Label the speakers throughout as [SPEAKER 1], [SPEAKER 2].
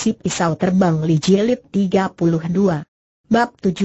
[SPEAKER 1] Si Pisau Terbang Li Jilid 32 Bab 76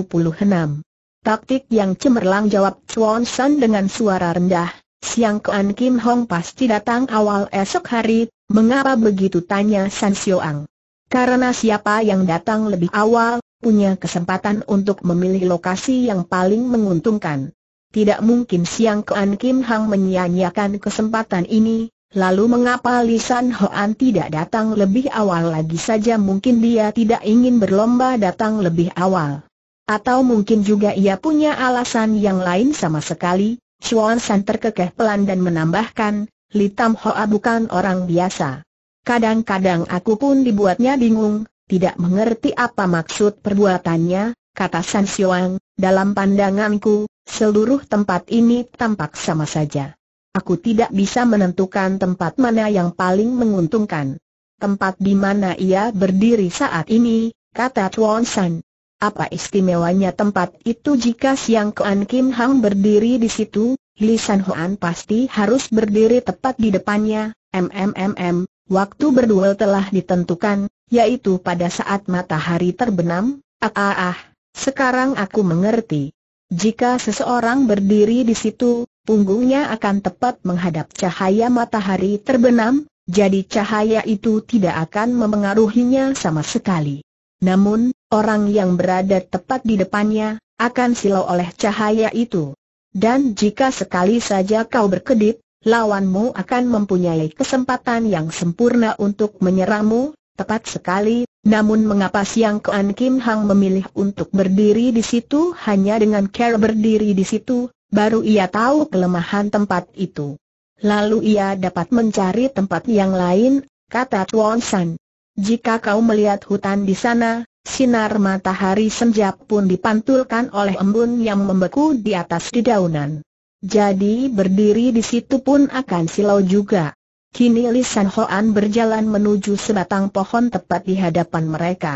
[SPEAKER 1] Taktik yang cemerlang jawab Chuan San dengan suara rendah Siang Kuan Kim Hong pasti datang awal esok hari Mengapa begitu tanya San ang Karena siapa yang datang lebih awal Punya kesempatan untuk memilih lokasi yang paling menguntungkan Tidak mungkin Siang Kuan Kim hong menyia-nyiakan kesempatan ini Lalu mengapa Lisan Hoan tidak datang lebih awal lagi saja mungkin dia tidak ingin berlomba datang lebih awal. Atau mungkin juga ia punya alasan yang lain sama sekali, Chuan San terkekeh pelan dan menambahkan, Li Tam Hoa bukan orang biasa. Kadang-kadang aku pun dibuatnya bingung, tidak mengerti apa maksud perbuatannya, kata San Xiong, dalam pandanganku, seluruh tempat ini tampak sama saja. Aku tidak bisa menentukan tempat mana yang paling menguntungkan. Tempat di mana ia berdiri saat ini, kata Tuan San. Apa istimewanya tempat itu jika Siang Kuan Kim Hang berdiri di situ, Li San Hoan pasti harus berdiri tepat di depannya, MMMM, waktu berduel telah ditentukan, yaitu pada saat matahari terbenam, ah ah ah, sekarang aku mengerti. Jika seseorang berdiri di situ, punggungnya akan tepat menghadap cahaya matahari terbenam, jadi cahaya itu tidak akan memengaruhinya sama sekali. Namun, orang yang berada tepat di depannya, akan silau oleh cahaya itu. Dan jika sekali saja kau berkedip, lawanmu akan mempunyai kesempatan yang sempurna untuk menyerangmu, tepat sekali, namun mengapa Siang Kuan Kim Hang memilih untuk berdiri di situ hanya dengan care berdiri di situ, Baru ia tahu kelemahan tempat itu. Lalu ia dapat mencari tempat yang lain, kata Tuan San. Jika kau melihat hutan di sana, sinar matahari senja pun dipantulkan oleh embun yang membeku di atas dedaunan. Jadi berdiri di situ pun akan silau juga. Kini Li San Hoan berjalan menuju sebatang pohon tepat di hadapan mereka.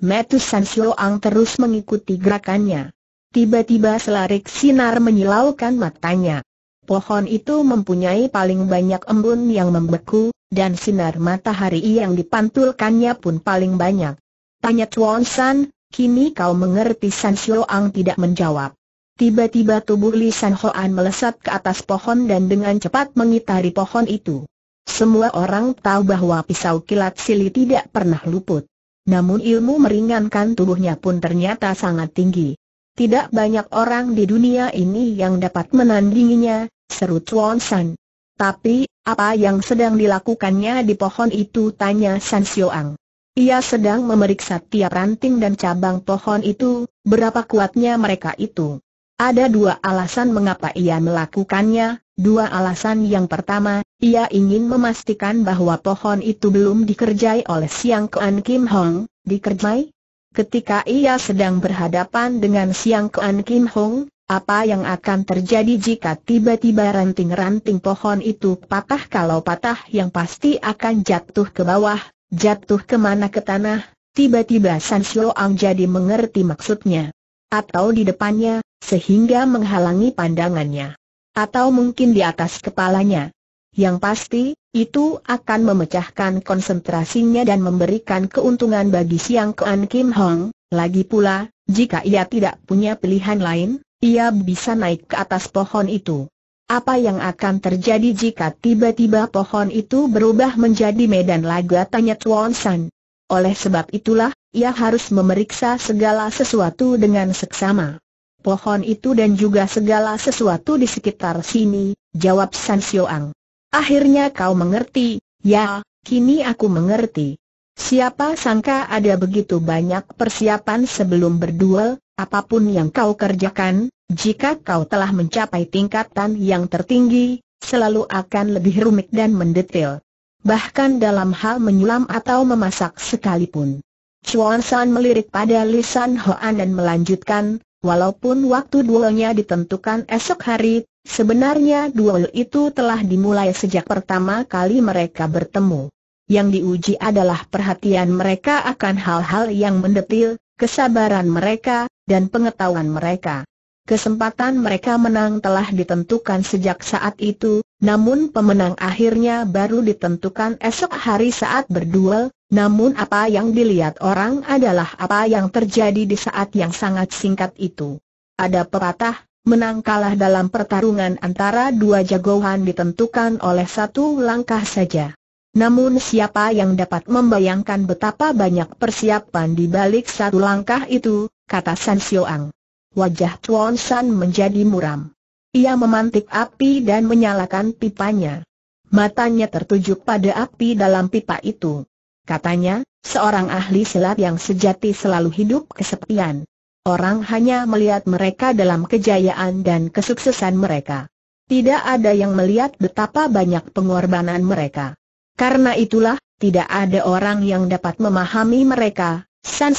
[SPEAKER 1] Metu San terus mengikuti gerakannya. Tiba-tiba selarik sinar menyilaukan matanya. Pohon itu mempunyai paling banyak embun yang membeku, dan sinar matahari yang dipantulkannya pun paling banyak. Tanya Chuan San, kini kau mengerti San Xiu Ang tidak menjawab. Tiba-tiba tubuh Li San Hoan melesat ke atas pohon dan dengan cepat mengitari pohon itu. Semua orang tahu bahwa pisau kilat Sili tidak pernah luput. Namun ilmu meringankan tubuhnya pun ternyata sangat tinggi. Tidak banyak orang di dunia ini yang dapat menandinginya, seru Chuan San. Tapi, apa yang sedang dilakukannya di pohon itu tanya San Xioang. Ia sedang memeriksa tiap ranting dan cabang pohon itu, berapa kuatnya mereka itu. Ada dua alasan mengapa ia melakukannya, dua alasan yang pertama, ia ingin memastikan bahwa pohon itu belum dikerjai oleh Siang Kean Kim Hong, dikerjai? Ketika ia sedang berhadapan dengan Siang Kuan Kim Hong, apa yang akan terjadi jika tiba-tiba ranting-ranting pohon itu patah kalau patah yang pasti akan jatuh ke bawah, jatuh kemana ke tanah, tiba-tiba San ang jadi mengerti maksudnya. Atau di depannya, sehingga menghalangi pandangannya. Atau mungkin di atas kepalanya. Yang pasti, itu akan memecahkan konsentrasinya dan memberikan keuntungan bagi Siang Kean Kim Hong. Lagi pula, jika ia tidak punya pilihan lain, ia bisa naik ke atas pohon itu. Apa yang akan terjadi jika tiba-tiba pohon itu berubah menjadi medan laga tanya Tuan San. Oleh sebab itulah, ia harus memeriksa segala sesuatu dengan seksama. Pohon itu dan juga segala sesuatu di sekitar sini, jawab San Sioang. Akhirnya kau mengerti, ya, kini aku mengerti. Siapa sangka ada begitu banyak persiapan sebelum berduel, apapun yang kau kerjakan, jika kau telah mencapai tingkatan yang tertinggi, selalu akan lebih rumit dan mendetail. Bahkan dalam hal menyulam atau memasak sekalipun. Chuan San melirik pada Lisan Hoan dan melanjutkan, walaupun waktu duelnya ditentukan esok hari, Sebenarnya duel itu telah dimulai sejak pertama kali mereka bertemu. Yang diuji adalah perhatian mereka akan hal-hal yang mendetil, kesabaran mereka, dan pengetahuan mereka. Kesempatan mereka menang telah ditentukan sejak saat itu, namun pemenang akhirnya baru ditentukan esok hari saat berduel, namun apa yang dilihat orang adalah apa yang terjadi di saat yang sangat singkat itu. Ada pepatah, Menang kalah dalam pertarungan antara dua jagoan ditentukan oleh satu langkah saja. Namun siapa yang dapat membayangkan betapa banyak persiapan di balik satu langkah itu, kata San Xioang. Wajah Chuan San menjadi muram. Ia memantik api dan menyalakan pipanya. Matanya tertuju pada api dalam pipa itu. Katanya, seorang ahli silat yang sejati selalu hidup kesepian. Orang hanya melihat mereka dalam kejayaan dan kesuksesan mereka. Tidak ada yang melihat betapa banyak pengorbanan mereka. Karena itulah, tidak ada orang yang dapat memahami mereka. San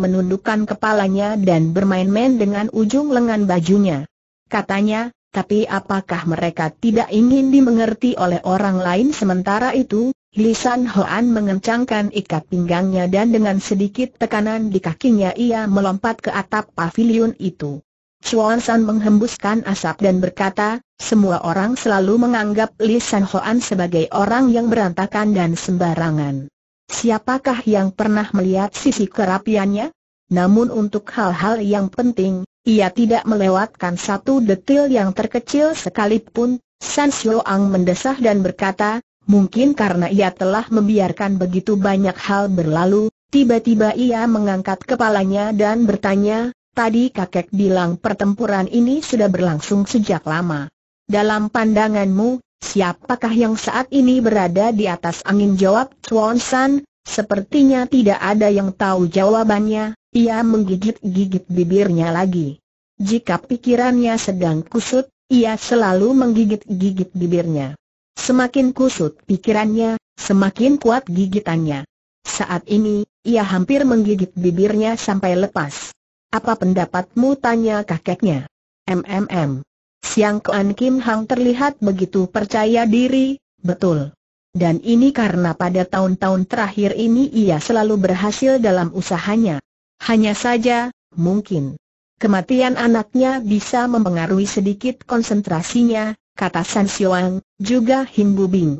[SPEAKER 1] menundukkan kepalanya dan bermain-main dengan ujung lengan bajunya. Katanya, tapi apakah mereka tidak ingin dimengerti oleh orang lain sementara itu, Lisan Hoan mengencangkan ikat pinggangnya dan dengan sedikit tekanan di kakinya ia melompat ke atap pavilion itu. Chuan San menghembuskan asap dan berkata, semua orang selalu menganggap Lisan Hoan sebagai orang yang berantakan dan sembarangan. Siapakah yang pernah melihat sisi kerapiannya? Namun untuk hal-hal yang penting, ia tidak melewatkan satu detil yang terkecil sekalipun. San Ang mendesah dan berkata, Mungkin karena ia telah membiarkan begitu banyak hal berlalu, tiba-tiba ia mengangkat kepalanya dan bertanya, tadi kakek bilang pertempuran ini sudah berlangsung sejak lama. Dalam pandanganmu, siapakah yang saat ini berada di atas angin jawab Tuan San? Sepertinya tidak ada yang tahu jawabannya, ia menggigit-gigit bibirnya lagi. Jika pikirannya sedang kusut, ia selalu menggigit-gigit bibirnya. Semakin kusut pikirannya, semakin kuat gigitannya. Saat ini, ia hampir menggigit bibirnya sampai lepas. Apa pendapatmu tanya kakeknya? MMM. Siang Kuan Kim Hang terlihat begitu percaya diri, betul. Dan ini karena pada tahun-tahun terakhir ini ia selalu berhasil dalam usahanya. Hanya saja, mungkin. Kematian anaknya bisa mempengaruhi sedikit konsentrasinya, kata San Xiuang, juga Himbu Bing.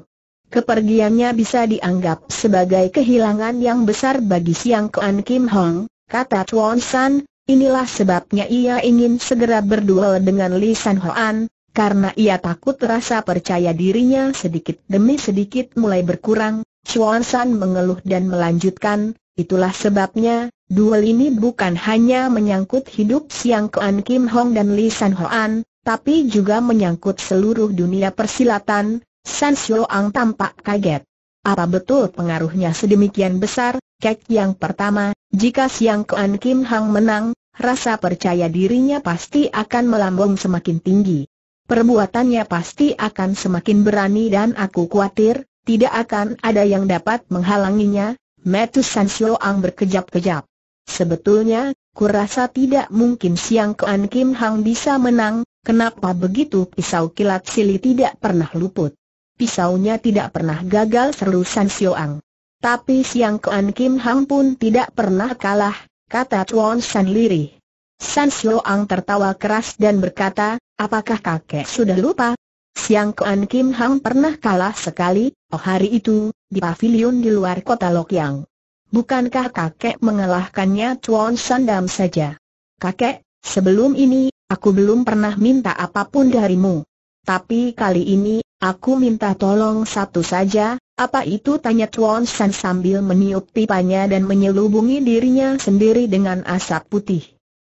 [SPEAKER 1] Kepergiannya bisa dianggap sebagai kehilangan yang besar bagi Siang Kuan Kim Hong, kata Chuan San, inilah sebabnya ia ingin segera berduel dengan Li San Hoan, karena ia takut rasa percaya dirinya sedikit demi sedikit mulai berkurang, Chuan San mengeluh dan melanjutkan, itulah sebabnya, duel ini bukan hanya menyangkut hidup Siang Kuan Kim Hong dan Li San Hoan, tapi juga menyangkut seluruh dunia persilatan, San ang tampak kaget. Apa betul pengaruhnya sedemikian besar? Kek yang pertama, jika Siang Kuan Kim Hang menang, rasa percaya dirinya pasti akan melambung semakin tinggi. Perbuatannya pasti akan semakin berani dan aku khawatir, tidak akan ada yang dapat menghalanginya, Metu San ang berkejap-kejap. Sebetulnya, kurasa tidak mungkin Siang Kuan Kim Hang bisa menang, Kenapa begitu pisau kilat Sili tidak pernah luput? Pisaunya tidak pernah gagal seru San Sioang. Tapi Siang Kuan Kim Hang pun tidak pernah kalah, kata Chuan San Liri. San Sioang tertawa keras dan berkata, apakah kakek sudah lupa? Siang Kuan Kim Hang pernah kalah sekali, oh hari itu, di pavilion di luar kota Lokyang. Bukankah kakek mengalahkannya Chuan Dam saja? Kakek, sebelum ini, Aku belum pernah minta apapun darimu. Tapi kali ini, aku minta tolong satu saja, apa itu tanya Tuan San sambil meniup pipanya dan menyelubungi dirinya sendiri dengan asap putih.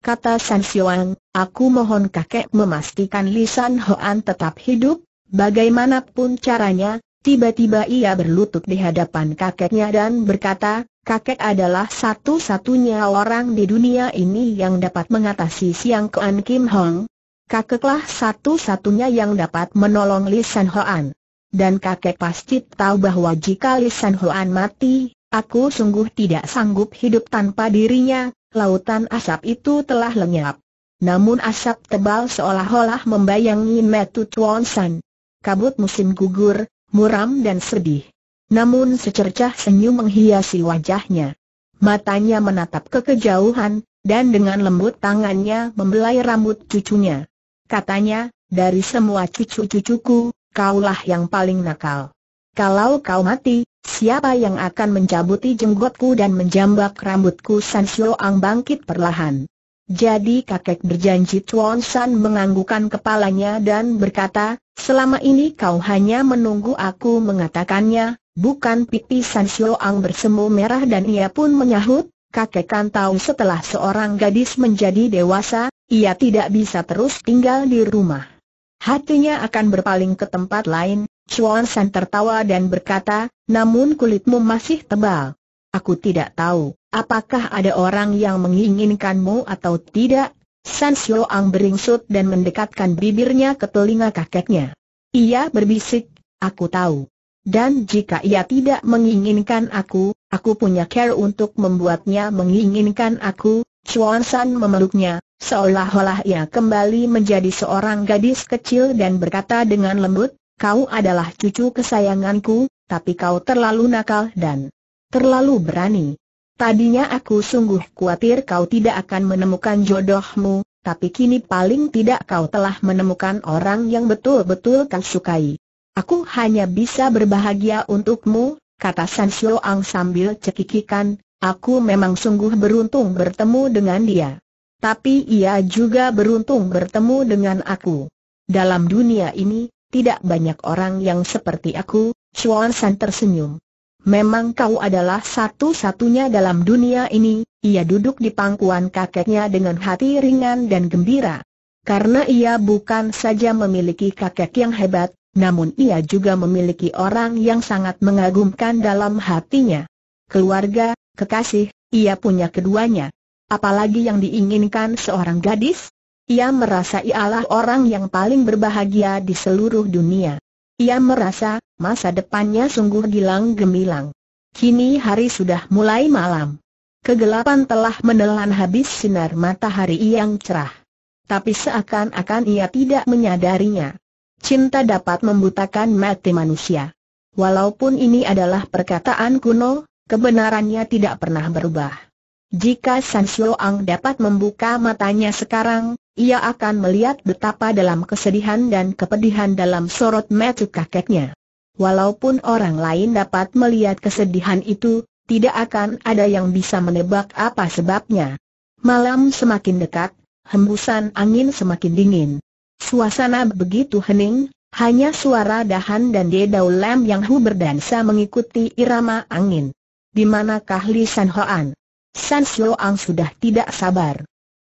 [SPEAKER 1] Kata San Xiong, aku mohon kakek memastikan lisan Hoan tetap hidup, bagaimanapun caranya, Tiba-tiba ia berlutut di hadapan kakeknya dan berkata, kakek adalah satu-satunya orang di dunia ini yang dapat mengatasi Siang kean Kim Hong. Kakeklah satu-satunya yang dapat menolong Li San Hoan. Dan kakek pasti tahu bahwa jika Li San Hoan mati, aku sungguh tidak sanggup hidup tanpa dirinya, lautan asap itu telah lenyap. Namun asap tebal seolah-olah membayangi Metu Tuan San. Kabut musim gugur, muram dan sedih. Namun secercah senyum menghiasi wajahnya. Matanya menatap ke kejauhan, dan dengan lembut tangannya membelai rambut cucunya. Katanya, dari semua cucu-cucuku, kaulah yang paling nakal. Kalau kau mati, siapa yang akan mencabuti jenggotku dan menjambak rambutku San Ang bangkit perlahan. Jadi kakek berjanji Tuan San menganggukan kepalanya dan berkata, selama ini kau hanya menunggu aku mengatakannya, bukan pipi San Ang bersemu merah dan ia pun menyahut, kakek kan tahu setelah seorang gadis menjadi dewasa, ia tidak bisa terus tinggal di rumah. Hatinya akan berpaling ke tempat lain, Chuan San tertawa dan berkata, namun kulitmu masih tebal. Aku tidak tahu, Apakah ada orang yang menginginkanmu atau tidak? San Xiuang beringsut dan mendekatkan bibirnya ke telinga kakeknya. Ia berbisik, aku tahu. Dan jika ia tidak menginginkan aku, aku punya care untuk membuatnya menginginkan aku. Chuan San memeluknya, seolah-olah ia kembali menjadi seorang gadis kecil dan berkata dengan lembut, kau adalah cucu kesayanganku, tapi kau terlalu nakal dan terlalu berani. Tadinya aku sungguh khawatir kau tidak akan menemukan jodohmu, tapi kini paling tidak kau telah menemukan orang yang betul-betul kau sukai. Aku hanya bisa berbahagia untukmu, kata San ang sambil cekikikan, aku memang sungguh beruntung bertemu dengan dia. Tapi ia juga beruntung bertemu dengan aku. Dalam dunia ini, tidak banyak orang yang seperti aku, Chuan San tersenyum. Memang kau adalah satu-satunya dalam dunia ini, ia duduk di pangkuan kakeknya dengan hati ringan dan gembira. Karena ia bukan saja memiliki kakek yang hebat, namun ia juga memiliki orang yang sangat mengagumkan dalam hatinya. Keluarga, kekasih, ia punya keduanya. Apalagi yang diinginkan seorang gadis? Ia merasa ialah orang yang paling berbahagia di seluruh dunia. Ia merasa, masa depannya sungguh gilang gemilang. Kini hari sudah mulai malam. Kegelapan telah menelan habis sinar matahari yang cerah. Tapi seakan-akan ia tidak menyadarinya. Cinta dapat membutakan mati manusia. Walaupun ini adalah perkataan kuno, kebenarannya tidak pernah berubah. Jika San Ang dapat membuka matanya sekarang, ia akan melihat betapa dalam kesedihan dan kepedihan dalam sorot mata kakeknya. Walaupun orang lain dapat melihat kesedihan itu, tidak akan ada yang bisa menebak apa sebabnya. Malam semakin dekat, hembusan angin semakin dingin. Suasana begitu hening, hanya suara dahan dan dedau lem yang hu berdansa mengikuti irama angin. Di manakah Li San Hoan? San Ang sudah tidak sabar.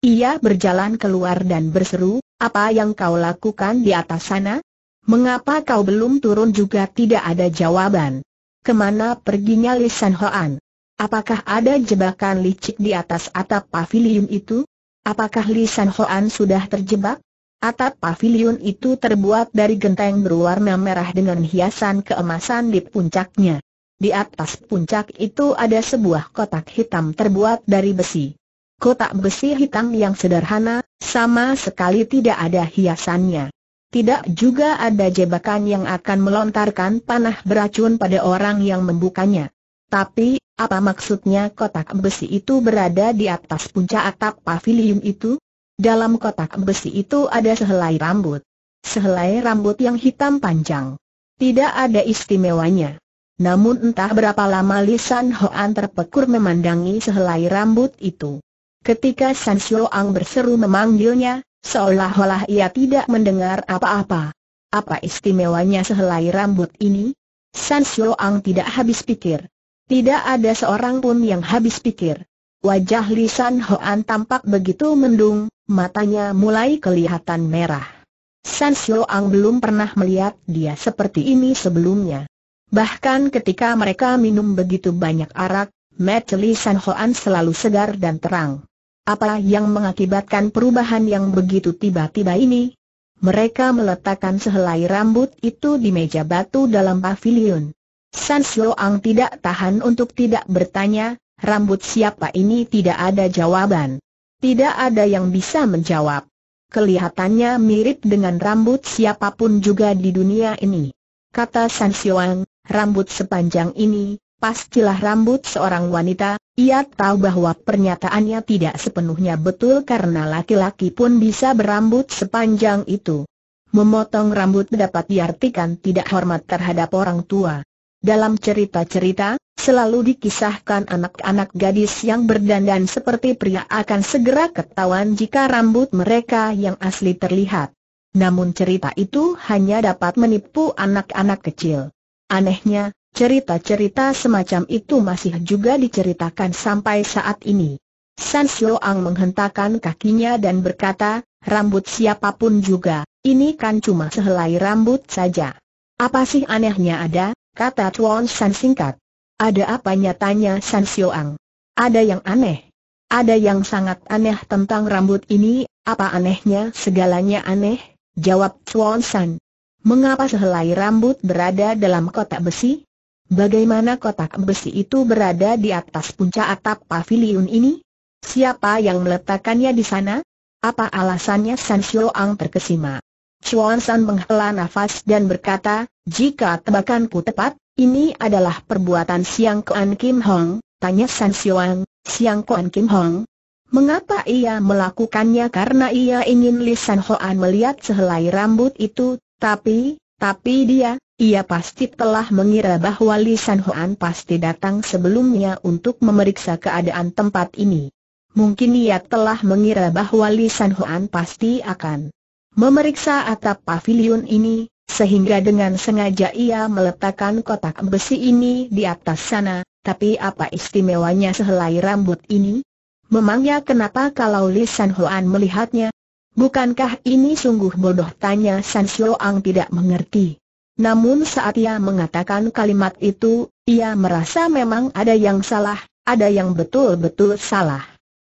[SPEAKER 1] Ia berjalan keluar dan berseru, apa yang kau lakukan di atas sana? Mengapa kau belum turun juga tidak ada jawaban? Kemana perginya Li San Hoan? Apakah ada jebakan licik di atas atap pavilion itu? Apakah Li San Hoan sudah terjebak? Atap pavilion itu terbuat dari genteng berwarna merah dengan hiasan keemasan di puncaknya. Di atas puncak itu ada sebuah kotak hitam terbuat dari besi kotak besi hitam yang sederhana, sama sekali tidak ada hiasannya. Tidak juga ada jebakan yang akan melontarkan panah beracun pada orang yang membukanya. Tapi, apa maksudnya kotak besi itu berada di atas puncak atap pavilium itu? Dalam kotak besi itu ada sehelai rambut. Sehelai rambut yang hitam panjang. Tidak ada istimewanya. Namun entah berapa lama Lisan Hoan terpekur memandangi sehelai rambut itu. Ketika San Ang berseru memanggilnya, seolah-olah ia tidak mendengar apa-apa. Apa istimewanya sehelai rambut ini? San Ang tidak habis pikir. Tidak ada seorang pun yang habis pikir. Wajah Li San Hoan tampak begitu mendung, matanya mulai kelihatan merah. San Ang belum pernah melihat dia seperti ini sebelumnya. Bahkan ketika mereka minum begitu banyak arak, Mata Li San Hoan selalu segar dan terang. Apa yang mengakibatkan perubahan yang begitu tiba-tiba ini? Mereka meletakkan sehelai rambut itu di meja batu dalam pavilion. San Ang tidak tahan untuk tidak bertanya, rambut siapa ini tidak ada jawaban. Tidak ada yang bisa menjawab. Kelihatannya mirip dengan rambut siapapun juga di dunia ini. Kata San Ang. rambut sepanjang ini, pastilah rambut seorang wanita, ia tahu bahwa pernyataannya tidak sepenuhnya betul karena laki-laki pun bisa berambut sepanjang itu. Memotong rambut dapat diartikan tidak hormat terhadap orang tua. Dalam cerita-cerita, selalu dikisahkan anak-anak gadis yang berdandan seperti pria akan segera ketahuan jika rambut mereka yang asli terlihat. Namun cerita itu hanya dapat menipu anak-anak kecil. Anehnya, Cerita-cerita semacam itu masih juga diceritakan sampai saat ini. San Ang menghentakkan kakinya dan berkata, rambut siapapun juga, ini kan cuma sehelai rambut saja. Apa sih anehnya ada, kata Tuan San singkat. Ada apanya tanya San Ang. Ada yang aneh. Ada yang sangat aneh tentang rambut ini, apa anehnya segalanya aneh, jawab Tuan San. Mengapa sehelai rambut berada dalam kotak besi? Bagaimana kotak besi itu berada di atas puncak atap pavilion ini? Siapa yang meletakkannya di sana? Apa alasannya San Xiuang terkesima? Chuan San menghela nafas dan berkata, jika tebakanku tepat, ini adalah perbuatan Siang Kuan Kim Hong, tanya San Xiuang, Siang Kuan Kim Hong. Mengapa ia melakukannya karena ia ingin Li San Hoan melihat sehelai rambut itu, tapi, tapi dia, ia pasti telah mengira bahwa Li San Huan pasti datang sebelumnya untuk memeriksa keadaan tempat ini. Mungkin ia telah mengira bahwa Li San Huan pasti akan memeriksa atap pavilion ini, sehingga dengan sengaja ia meletakkan kotak besi ini di atas sana, tapi apa istimewanya sehelai rambut ini? Memangnya kenapa kalau Li San Huan melihatnya? Bukankah ini sungguh bodoh tanya San Xiao Ang tidak mengerti. Namun saat ia mengatakan kalimat itu, ia merasa memang ada yang salah, ada yang betul-betul salah.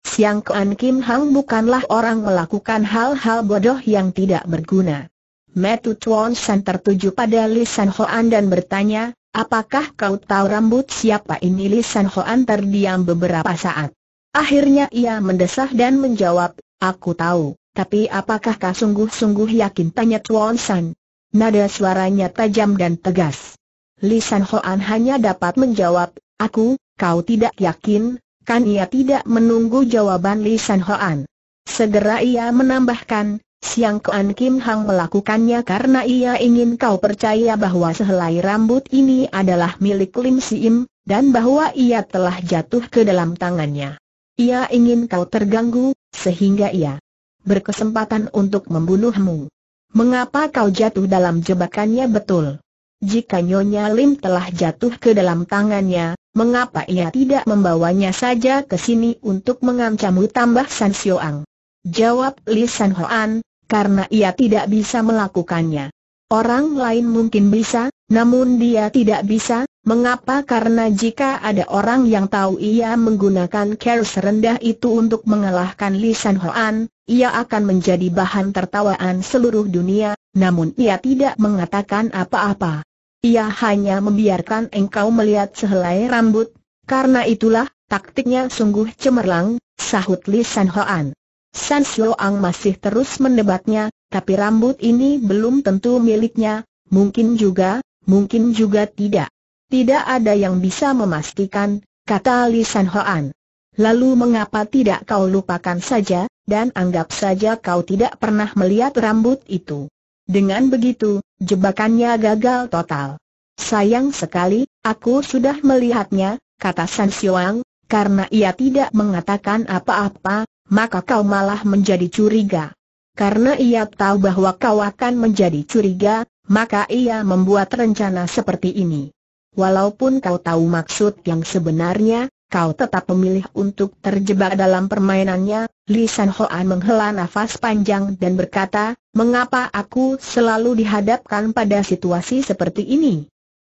[SPEAKER 1] Siang Kean Kim Hang bukanlah orang melakukan hal-hal bodoh yang tidak berguna. Metu Chuan San tertuju pada Li San Hoan dan bertanya, apakah kau tahu rambut siapa ini Li San Hoan terdiam beberapa saat. Akhirnya ia mendesah dan menjawab, aku tahu, tapi apakah kau sungguh-sungguh yakin tanya Chuan San. Nada suaranya tajam dan tegas. Lisan Hoan hanya dapat menjawab, aku, kau tidak yakin, kan ia tidak menunggu jawaban Lisan Hoan. Segera ia menambahkan, Siang Kuan Kim Hang melakukannya karena ia ingin kau percaya bahwa sehelai rambut ini adalah milik Lim Im, dan bahwa ia telah jatuh ke dalam tangannya. Ia ingin kau terganggu, sehingga ia berkesempatan untuk membunuhmu. Mengapa kau jatuh dalam jebakannya betul? Jika Nyonya Lim telah jatuh ke dalam tangannya, mengapa ia tidak membawanya saja ke sini untuk mengancammu tambah San Ang? Jawab Li San Hoan, karena ia tidak bisa melakukannya. Orang lain mungkin bisa, namun dia tidak bisa, Mengapa? Karena jika ada orang yang tahu ia menggunakan care serendah itu untuk mengalahkan Li San Hoan, ia akan menjadi bahan tertawaan seluruh dunia, namun ia tidak mengatakan apa-apa. Ia hanya membiarkan engkau melihat sehelai rambut, karena itulah, taktiknya sungguh cemerlang, sahut Li San Hoan. San Xiuang masih terus mendebatnya, tapi rambut ini belum tentu miliknya, mungkin juga, mungkin juga tidak. Tidak ada yang bisa memastikan, kata Li San Hoan. Lalu mengapa tidak kau lupakan saja, dan anggap saja kau tidak pernah melihat rambut itu. Dengan begitu, jebakannya gagal total. Sayang sekali, aku sudah melihatnya, kata San Xiuang, karena ia tidak mengatakan apa-apa, maka kau malah menjadi curiga. Karena ia tahu bahwa kau akan menjadi curiga, maka ia membuat rencana seperti ini. Walaupun kau tahu maksud yang sebenarnya, kau tetap memilih untuk terjebak dalam permainannya. Li San Hoan menghela nafas panjang dan berkata, mengapa aku selalu dihadapkan pada situasi seperti ini?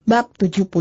[SPEAKER 1] Bab 77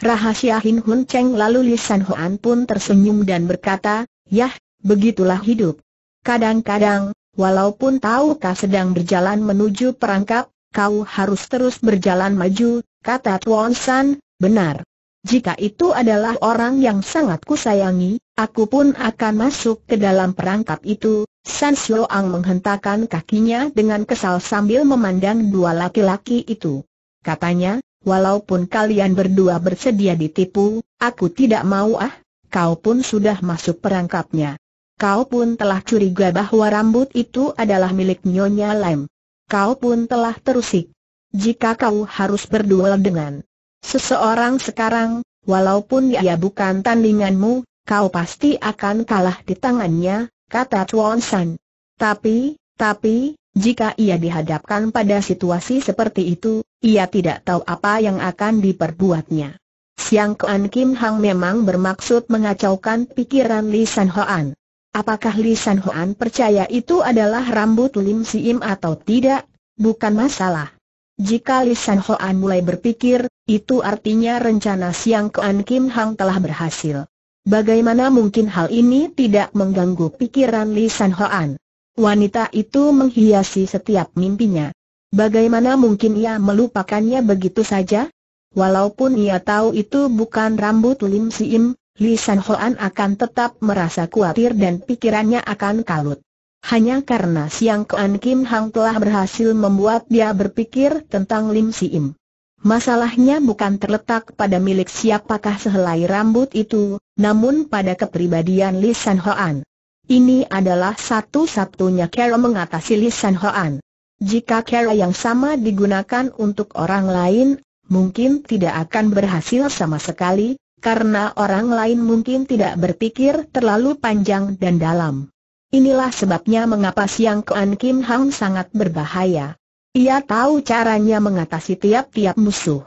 [SPEAKER 1] Rahasia Hin Hun Cheng lalu Li San Hoan pun tersenyum dan berkata, Yah, begitulah hidup. Kadang-kadang, walaupun tahu kau sedang berjalan menuju perangkap, kau harus terus berjalan maju, kata Tuan San, benar. Jika itu adalah orang yang sangat kusayangi, aku pun akan masuk ke dalam perangkap itu. San ang menghentakkan kakinya dengan kesal sambil memandang dua laki-laki itu. Katanya, walaupun kalian berdua bersedia ditipu, aku tidak mau ah, kau pun sudah masuk perangkapnya. Kau pun telah curiga bahwa rambut itu adalah milik Nyonya Lem kau pun telah terusik. Jika kau harus berduel dengan seseorang sekarang, walaupun ia bukan tandinganmu, kau pasti akan kalah di tangannya, kata Tuan San. Tapi, tapi, jika ia dihadapkan pada situasi seperti itu, ia tidak tahu apa yang akan diperbuatnya. Siang Kuan Kim Hang memang bermaksud mengacaukan pikiran Li San Hoan. Apakah Li San Huan percaya itu adalah rambut Lim Siim atau tidak? Bukan masalah. Jika Li San Huan mulai berpikir, itu artinya rencana Siang An Kim Hang telah berhasil. Bagaimana mungkin hal ini tidak mengganggu pikiran Li San Huan? Wanita itu menghiasi setiap mimpinya. Bagaimana mungkin ia melupakannya begitu saja? Walaupun ia tahu itu bukan rambut Lim Siim. Li San Hoan akan tetap merasa khawatir dan pikirannya akan kalut. Hanya karena Siang Kuan Kim Hang telah berhasil membuat dia berpikir tentang Lim Si Im. Masalahnya bukan terletak pada milik siapakah sehelai rambut itu, namun pada kepribadian Li San Hoan. Ini adalah satu-satunya cara mengatasi Li San Hoan. Jika cara yang sama digunakan untuk orang lain, mungkin tidak akan berhasil sama sekali, karena orang lain mungkin tidak berpikir terlalu panjang dan dalam. Inilah sebabnya mengapa Siang Kuan Kim Hang sangat berbahaya. Ia tahu caranya mengatasi tiap-tiap musuh.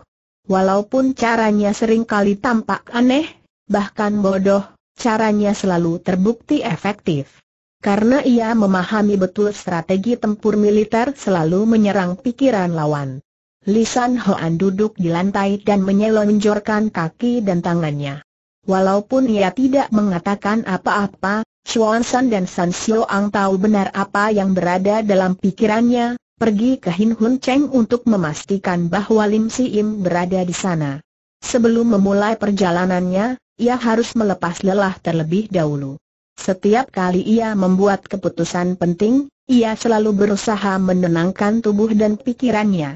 [SPEAKER 1] Walaupun caranya sering kali tampak aneh, bahkan bodoh, caranya selalu terbukti efektif. Karena ia memahami betul strategi tempur militer selalu menyerang pikiran lawan. Lisan Hoan duduk di lantai dan menyelonjorkan kaki dan tangannya. Walaupun ia tidak mengatakan apa-apa, Chuan San dan San ang tahu benar apa yang berada dalam pikirannya, pergi ke Hin Hun Cheng untuk memastikan bahwa Lim Si Im berada di sana. Sebelum memulai perjalanannya, ia harus melepas lelah terlebih dahulu. Setiap kali ia membuat keputusan penting, ia selalu berusaha menenangkan tubuh dan pikirannya.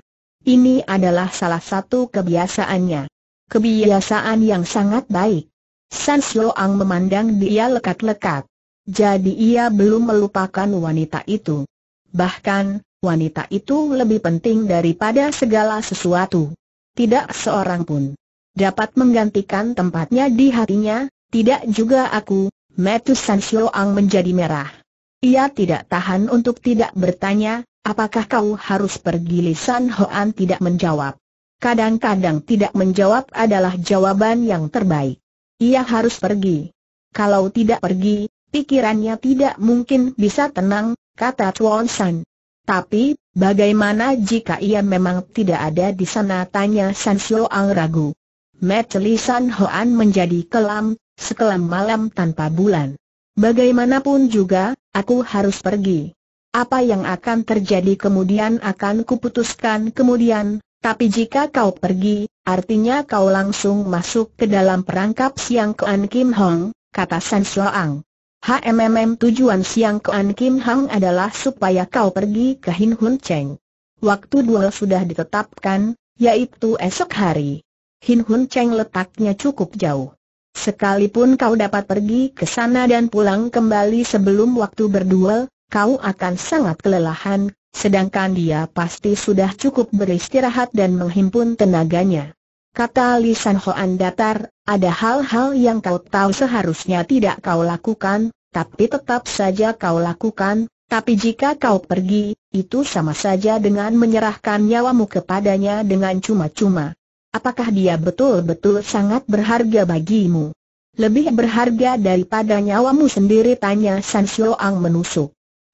[SPEAKER 1] Ini adalah salah satu kebiasaannya. Kebiasaan yang sangat baik. San memandang dia lekat-lekat. Jadi ia belum melupakan wanita itu. Bahkan, wanita itu lebih penting daripada segala sesuatu. Tidak seorang pun dapat menggantikan tempatnya di hatinya, tidak juga aku, Metu San menjadi merah. Ia tidak tahan untuk tidak bertanya, apakah kau harus pergi Lisan Hoan tidak menjawab. Kadang-kadang tidak menjawab adalah jawaban yang terbaik. Ia harus pergi. Kalau tidak pergi, pikirannya tidak mungkin bisa tenang, kata Tuan San. Tapi, bagaimana jika ia memang tidak ada di sana tanya San Sio Ang ragu. Mata Lisan Hoan menjadi kelam, sekelam malam tanpa bulan. Bagaimanapun juga, aku harus pergi. Apa yang akan terjadi kemudian akan kuputuskan kemudian, tapi jika kau pergi, artinya kau langsung masuk ke dalam perangkap Siang Kuan Kim Hong, kata San Soang. HMMM tujuan Siang Kuan Kim Hong adalah supaya kau pergi ke Hin Hun Cheng. Waktu duel sudah ditetapkan, yaitu esok hari. Hin Hun Cheng letaknya cukup jauh. Sekalipun kau dapat pergi ke sana dan pulang kembali sebelum waktu berduel, kau akan sangat kelelahan, sedangkan dia pasti sudah cukup beristirahat dan menghimpun tenaganya. Kata Li San Hoan datar, ada hal-hal yang kau tahu seharusnya tidak kau lakukan, tapi tetap saja kau lakukan, tapi jika kau pergi, itu sama saja dengan menyerahkan nyawamu kepadanya dengan cuma-cuma. Apakah dia betul-betul sangat berharga bagimu? Lebih berharga daripada nyawamu sendiri tanya San Xiu Ang menusuk.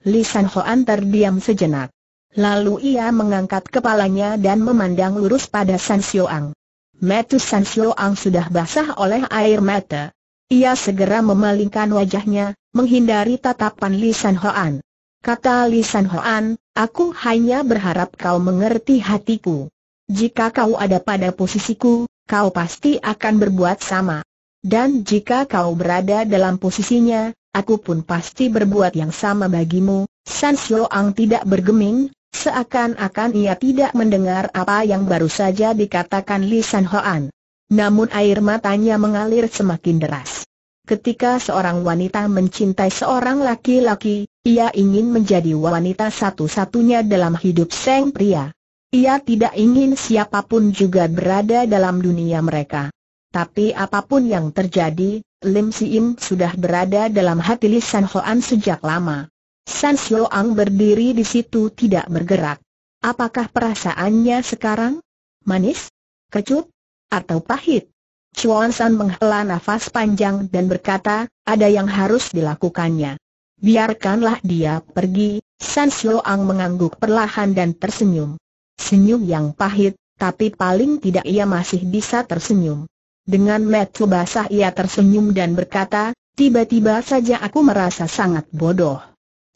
[SPEAKER 1] Lisan Hoan terdiam sejenak. Lalu ia mengangkat kepalanya dan memandang lurus pada San Xioang. Metu San Xioang sudah basah oleh air mata. Ia segera memalingkan wajahnya, menghindari tatapan Lisan Hoan. Kata Lisan Hoan, aku hanya berharap kau mengerti hatiku. Jika kau ada pada posisiku, kau pasti akan berbuat sama. Dan jika kau berada dalam posisinya, aku pun pasti berbuat yang sama bagimu. San ang tidak bergeming, seakan-akan ia tidak mendengar apa yang baru saja dikatakan Li San Hoan. Namun air matanya mengalir semakin deras. Ketika seorang wanita mencintai seorang laki-laki, ia ingin menjadi wanita satu-satunya dalam hidup sang pria. Ia tidak ingin siapapun juga berada dalam dunia mereka. Tapi apapun yang terjadi, Lim Siim sudah berada dalam hati Li San Hoan sejak lama. San Ang berdiri di situ tidak bergerak. Apakah perasaannya sekarang? Manis? Kecut? Atau pahit? Chuan San menghela nafas panjang dan berkata, ada yang harus dilakukannya. Biarkanlah dia pergi, San Ang mengangguk perlahan dan tersenyum. Senyum yang pahit, tapi paling tidak ia masih bisa tersenyum. Dengan metu basah ia tersenyum dan berkata, tiba-tiba saja aku merasa sangat bodoh.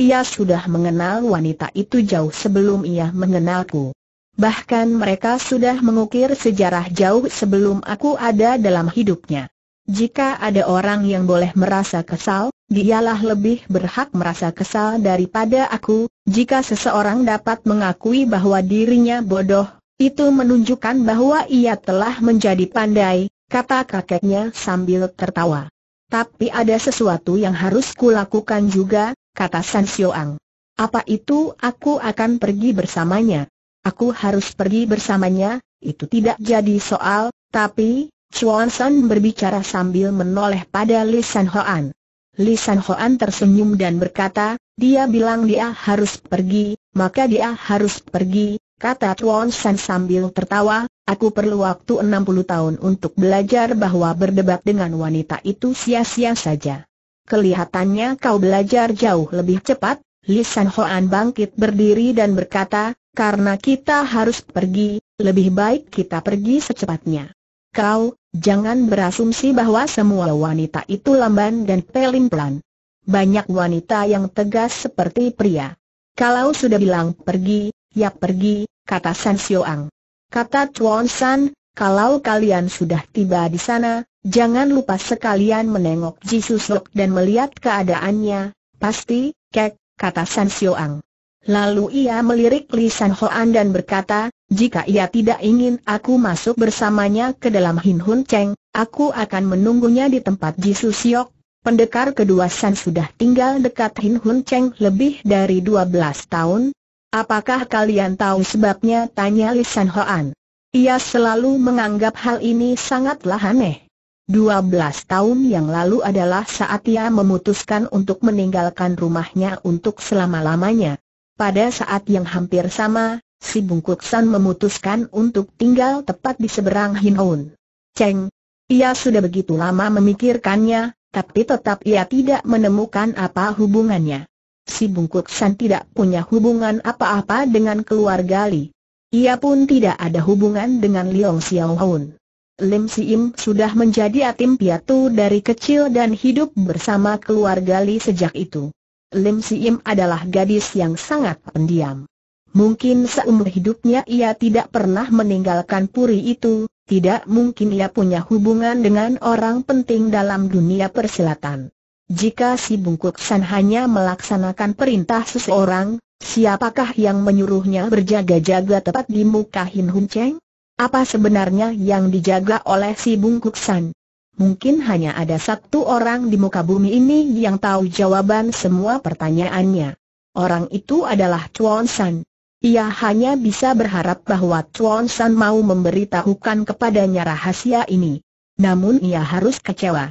[SPEAKER 1] Ia sudah mengenal wanita itu jauh sebelum ia mengenalku. Bahkan mereka sudah mengukir sejarah jauh sebelum aku ada dalam hidupnya. Jika ada orang yang boleh merasa kesal, dialah lebih berhak merasa kesal daripada aku. Jika seseorang dapat mengakui bahwa dirinya bodoh, itu menunjukkan bahwa ia telah menjadi pandai, kata kakeknya sambil tertawa. Tapi ada sesuatu yang harus kulakukan juga, kata San Xioang. Apa itu aku akan pergi bersamanya? Aku harus pergi bersamanya, itu tidak jadi soal, tapi, Chuan San berbicara sambil menoleh pada Li San Hoan. Li San Hoan tersenyum dan berkata, dia bilang dia harus pergi, maka dia harus pergi, Kata Tuan San sambil tertawa, aku perlu waktu 60 tahun untuk belajar bahwa berdebat dengan wanita itu sia-sia saja. Kelihatannya kau belajar jauh lebih cepat, Li San Hoan bangkit berdiri dan berkata, karena kita harus pergi, lebih baik kita pergi secepatnya. Kau, jangan berasumsi bahwa semua wanita itu lamban dan pelin-pelan. Banyak wanita yang tegas seperti pria. Kalau sudah bilang pergi, Ya pergi, kata San Ang. Kata Chuan San, kalau kalian sudah tiba di sana, jangan lupa sekalian menengok Ji Susok dan melihat keadaannya, pasti, kek, kata San Ang. Lalu ia melirik Li San Hoan dan berkata, jika ia tidak ingin aku masuk bersamanya ke dalam Hin Hun Cheng, aku akan menunggunya di tempat Ji Siok. Pendekar kedua San sudah tinggal dekat Hin Hun Cheng lebih dari 12 tahun, Apakah kalian tahu sebabnya? Tanya Li Hoan. Ia selalu menganggap hal ini sangatlah aneh. Dua belas tahun yang lalu adalah saat ia memutuskan untuk meninggalkan rumahnya untuk selama-lamanya. Pada saat yang hampir sama, si Bungkuk San memutuskan untuk tinggal tepat di seberang Hinoun. Cheng, ia sudah begitu lama memikirkannya, tapi tetap ia tidak menemukan apa hubungannya si Bungkuk San tidak punya hubungan apa-apa dengan keluarga Li. Ia pun tidak ada hubungan dengan Liong Xiao Hun. Lim Si Im sudah menjadi atim piatu dari kecil dan hidup bersama keluarga Li sejak itu. Lim Si Im adalah gadis yang sangat pendiam. Mungkin seumur hidupnya ia tidak pernah meninggalkan puri itu, tidak mungkin ia punya hubungan dengan orang penting dalam dunia persilatan. Jika si bungkuk san hanya melaksanakan perintah seseorang, siapakah yang menyuruhnya berjaga-jaga tepat di muka Hin Hun Cheng? Apa sebenarnya yang dijaga oleh si bungkuk san? Mungkin hanya ada satu orang di muka bumi ini yang tahu jawaban semua pertanyaannya. Orang itu adalah Chuan San. Ia hanya bisa berharap bahwa Chuan San mau memberitahukan kepadanya rahasia ini. Namun ia harus kecewa.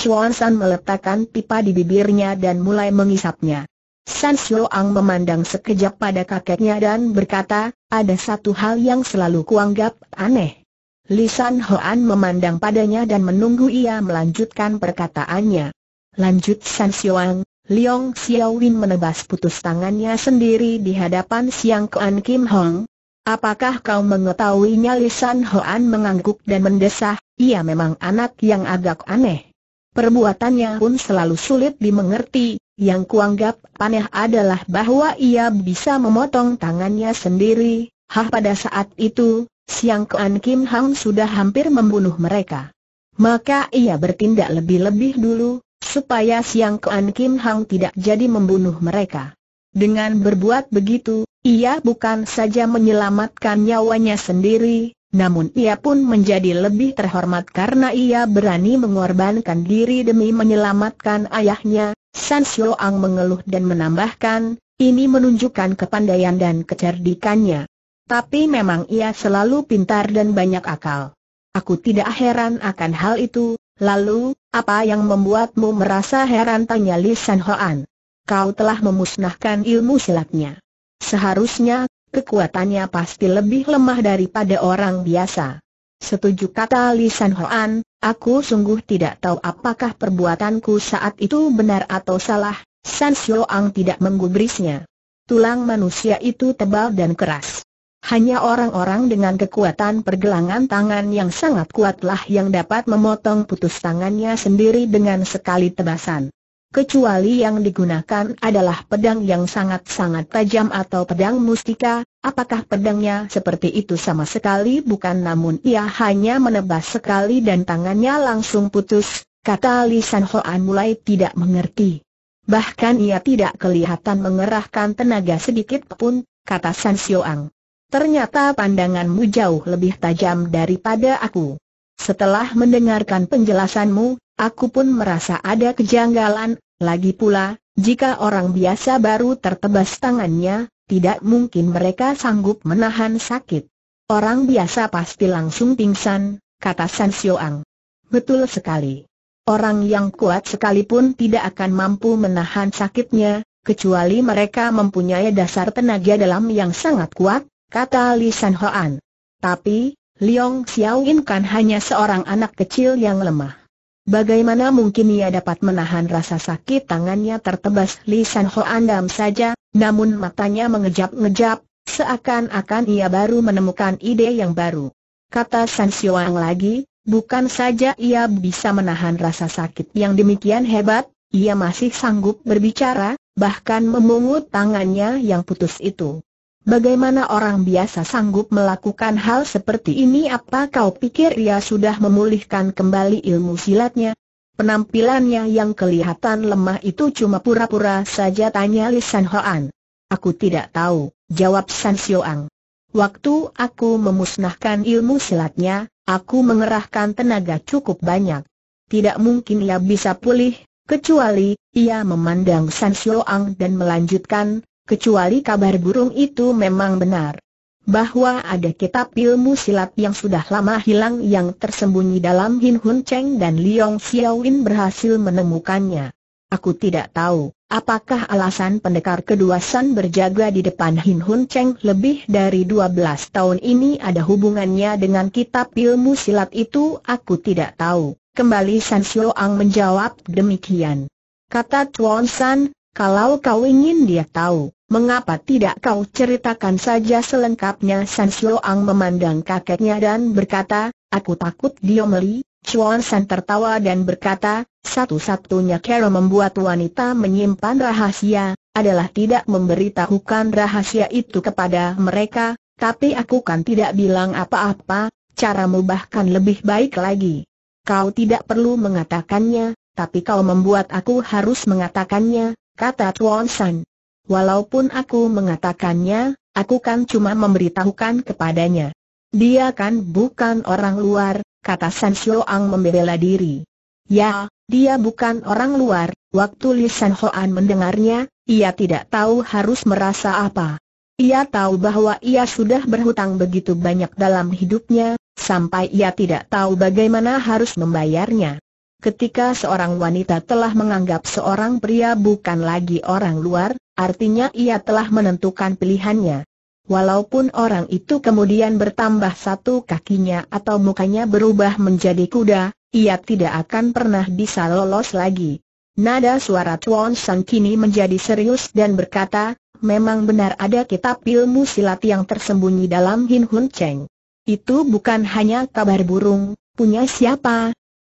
[SPEAKER 1] Chuan San meletakkan pipa di bibirnya dan mulai mengisapnya. San Ang memandang sekejap pada kakeknya dan berkata, ada satu hal yang selalu kuanggap aneh. Li San Hoan memandang padanya dan menunggu ia melanjutkan perkataannya. Lanjut San Ang, Liong Xiaowin menebas putus tangannya sendiri di hadapan Siang Kuan Kim Hong. Apakah kau mengetahuinya Li San Hoan mengangguk dan mendesah, ia memang anak yang agak aneh. Perbuatannya pun selalu sulit dimengerti, yang kuanggap aneh adalah bahwa ia bisa memotong tangannya sendiri, hah pada saat itu, Siang Kuan Kim Hang sudah hampir membunuh mereka. Maka ia bertindak lebih-lebih dulu, supaya Siang Kuan Kim Hang tidak jadi membunuh mereka. Dengan berbuat begitu, ia bukan saja menyelamatkan nyawanya sendiri, namun ia pun menjadi lebih terhormat karena ia berani mengorbankan diri demi menyelamatkan ayahnya, San Ang mengeluh dan menambahkan, ini menunjukkan kepandaian dan kecerdikannya. Tapi memang ia selalu pintar dan banyak akal. Aku tidak heran akan hal itu, lalu, apa yang membuatmu merasa heran tanya Li San Hoan? Kau telah memusnahkan ilmu silatnya. Seharusnya, kekuatannya pasti lebih lemah daripada orang biasa. Setuju kata Li Hoan, aku sungguh tidak tahu apakah perbuatanku saat itu benar atau salah, San Ang tidak menggubrisnya. Tulang manusia itu tebal dan keras. Hanya orang-orang dengan kekuatan pergelangan tangan yang sangat kuatlah yang dapat memotong putus tangannya sendiri dengan sekali tebasan kecuali yang digunakan adalah pedang yang sangat-sangat tajam atau pedang mustika, apakah pedangnya seperti itu sama sekali bukan namun ia hanya menebas sekali dan tangannya langsung putus, kata Li San Hoan mulai tidak mengerti. Bahkan ia tidak kelihatan mengerahkan tenaga sedikit pun, kata San Ang. Ternyata pandanganmu jauh lebih tajam daripada aku. Setelah mendengarkan penjelasanmu, aku pun merasa ada kejanggalan, lagi pula, jika orang biasa baru tertebas tangannya, tidak mungkin mereka sanggup menahan sakit. Orang biasa pasti langsung pingsan, kata San Xioang. Betul sekali. Orang yang kuat sekalipun tidak akan mampu menahan sakitnya, kecuali mereka mempunyai dasar tenaga dalam yang sangat kuat, kata Li San Hoan. Tapi, Liong Xiaoyin kan hanya seorang anak kecil yang lemah. Bagaimana mungkin ia dapat menahan rasa sakit tangannya tertebas lisan Ho Andam saja, namun matanya mengejap-ngejap, seakan-akan ia baru menemukan ide yang baru. Kata San Xiuang lagi, bukan saja ia bisa menahan rasa sakit yang demikian hebat, ia masih sanggup berbicara, bahkan memungut tangannya yang putus itu. Bagaimana orang biasa sanggup melakukan hal seperti ini apa kau pikir ia sudah memulihkan kembali ilmu silatnya? Penampilannya yang kelihatan lemah itu cuma pura-pura saja tanya Li San Hoan. Aku tidak tahu, jawab San Xioang. Waktu aku memusnahkan ilmu silatnya, aku mengerahkan tenaga cukup banyak. Tidak mungkin ia bisa pulih, kecuali ia memandang San Xioang dan melanjutkan, kecuali kabar burung itu memang benar. Bahwa ada kitab ilmu silat yang sudah lama hilang yang tersembunyi dalam Hin Hun Cheng dan Liong Xiaowin berhasil menemukannya. Aku tidak tahu, apakah alasan pendekar kedua San berjaga di depan Hin Hun Cheng lebih dari 12 tahun ini ada hubungannya dengan kitab ilmu silat itu aku tidak tahu. Kembali San Ang menjawab demikian. Kata Tuan San, kalau kau ingin dia tahu, Mengapa tidak kau ceritakan saja selengkapnya San Ang memandang kakeknya dan berkata, aku takut diomeli, Chuan San tertawa dan berkata, satu-satunya cara membuat wanita menyimpan rahasia, adalah tidak memberitahukan rahasia itu kepada mereka, tapi aku kan tidak bilang apa-apa, caramu bahkan lebih baik lagi. Kau tidak perlu mengatakannya, tapi kau membuat aku harus mengatakannya, kata Chuan San. Walaupun aku mengatakannya, aku kan cuma memberitahukan kepadanya. Dia kan bukan orang luar, kata San Ang membela diri. Ya, dia bukan orang luar, waktu Li San Hoan mendengarnya, ia tidak tahu harus merasa apa. Ia tahu bahwa ia sudah berhutang begitu banyak dalam hidupnya, sampai ia tidak tahu bagaimana harus membayarnya ketika seorang wanita telah menganggap seorang pria bukan lagi orang luar, artinya ia telah menentukan pilihannya. Walaupun orang itu kemudian bertambah satu kakinya atau mukanya berubah menjadi kuda, ia tidak akan pernah bisa lolos lagi. Nada suara Chuan Sang kini menjadi serius dan berkata, memang benar ada kitab ilmu silat yang tersembunyi dalam Hin Hun Cheng. Itu bukan hanya kabar burung, punya siapa,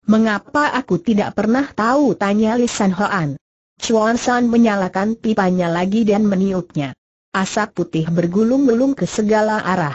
[SPEAKER 1] Mengapa aku tidak pernah tahu? Tanya Lisan Hoan. Chuan San menyalakan pipanya lagi dan meniupnya. Asap putih bergulung-gulung ke segala arah.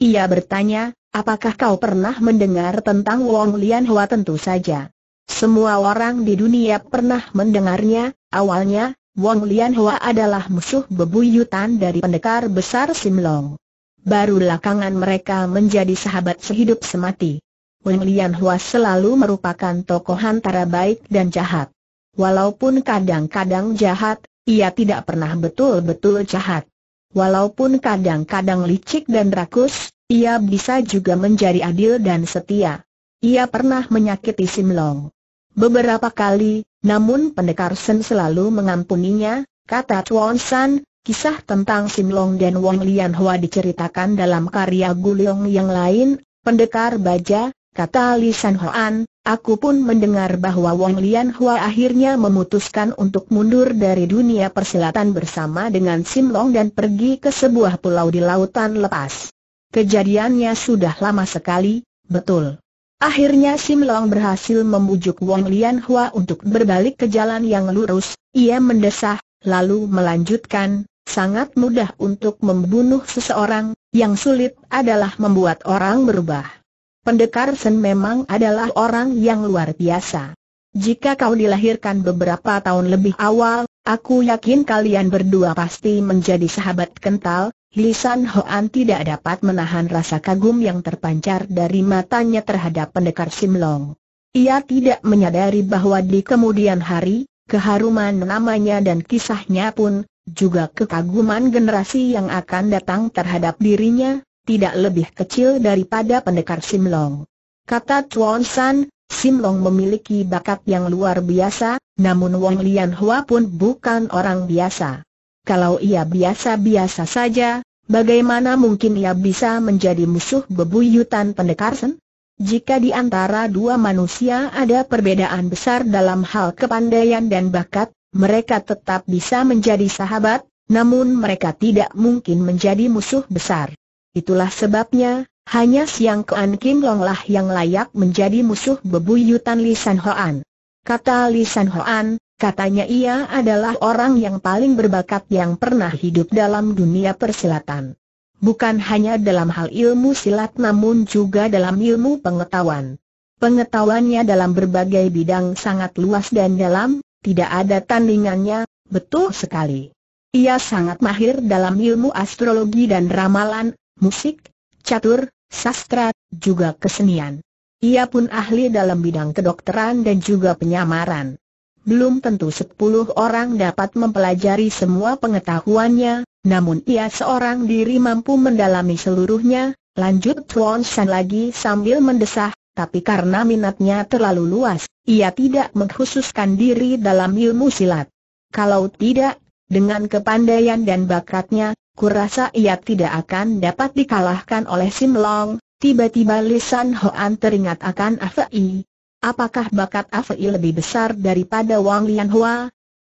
[SPEAKER 1] Ia bertanya, apakah kau pernah mendengar tentang Wong Lian Hua? Tentu saja. Semua orang di dunia pernah mendengarnya, awalnya, Wong Lian Hua adalah musuh bebuyutan dari pendekar besar Sim Long. Baru belakangan mereka menjadi sahabat sehidup semati. Wang Lian Hua selalu merupakan tokoh antara baik dan jahat. Walaupun kadang-kadang jahat, ia tidak pernah betul-betul jahat. Walaupun kadang-kadang licik dan rakus, ia bisa juga menjadi adil dan setia. Ia pernah menyakiti Sim Long. Beberapa kali, namun pendekar Sen selalu mengampuninya, kata Chuan San, kisah tentang Sim Long dan Wang Lian Hua diceritakan dalam karya Leong yang lain, Pendekar Baja, kata Li Hoan, aku pun mendengar bahwa Wong Lian Hua akhirnya memutuskan untuk mundur dari dunia persilatan bersama dengan Sim Long dan pergi ke sebuah pulau di lautan lepas. Kejadiannya sudah lama sekali, betul. Akhirnya Sim Long berhasil membujuk Wong Lian Hua untuk berbalik ke jalan yang lurus, ia mendesah, lalu melanjutkan, sangat mudah untuk membunuh seseorang, yang sulit adalah membuat orang berubah. Pendekar Sen memang adalah orang yang luar biasa. Jika kau dilahirkan beberapa tahun lebih awal, aku yakin kalian berdua pasti menjadi sahabat kental. Lisan Hoan tidak dapat menahan rasa kagum yang terpancar dari matanya terhadap pendekar Simlong. Ia tidak menyadari bahwa di kemudian hari, keharuman namanya dan kisahnya pun, juga kekaguman generasi yang akan datang terhadap dirinya, tidak lebih kecil daripada pendekar Simlong. Kata Chuan San, Simlong memiliki bakat yang luar biasa, namun Wong Lian Hua pun bukan orang biasa. Kalau ia biasa-biasa saja, bagaimana mungkin ia bisa menjadi musuh bebuyutan pendekar Sen? Jika di antara dua manusia ada perbedaan besar dalam hal kepandaian dan bakat, mereka tetap bisa menjadi sahabat, namun mereka tidak mungkin menjadi musuh besar. Itulah sebabnya, hanya Siang Kuan Kim Long lah yang layak menjadi musuh bebuyutan Li San Hoan. Kata Li Hoan, katanya ia adalah orang yang paling berbakat yang pernah hidup dalam dunia persilatan. Bukan hanya dalam hal ilmu silat namun juga dalam ilmu pengetahuan. Pengetahuannya dalam berbagai bidang sangat luas dan dalam, tidak ada tandingannya, betul sekali. Ia sangat mahir dalam ilmu astrologi dan ramalan, musik, catur, sastra, juga kesenian. Ia pun ahli dalam bidang kedokteran dan juga penyamaran. Belum tentu sepuluh orang dapat mempelajari semua pengetahuannya, namun ia seorang diri mampu mendalami seluruhnya, lanjut Chuan San lagi sambil mendesah, tapi karena minatnya terlalu luas, ia tidak mengkhususkan diri dalam ilmu silat. Kalau tidak, dengan kepandaian dan bakatnya, kurasa ia tidak akan dapat dikalahkan oleh Sim Long, tiba-tiba Lisan Hoan teringat akan Afei. Apakah bakat Afei lebih besar daripada Wang Lian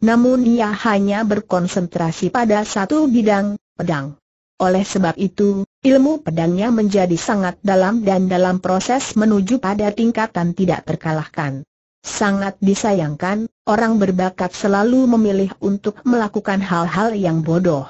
[SPEAKER 1] Namun ia hanya berkonsentrasi pada satu bidang, pedang. Oleh sebab itu, ilmu pedangnya menjadi sangat dalam dan dalam proses menuju pada tingkatan tidak terkalahkan. Sangat disayangkan, orang berbakat selalu memilih untuk melakukan hal-hal yang bodoh.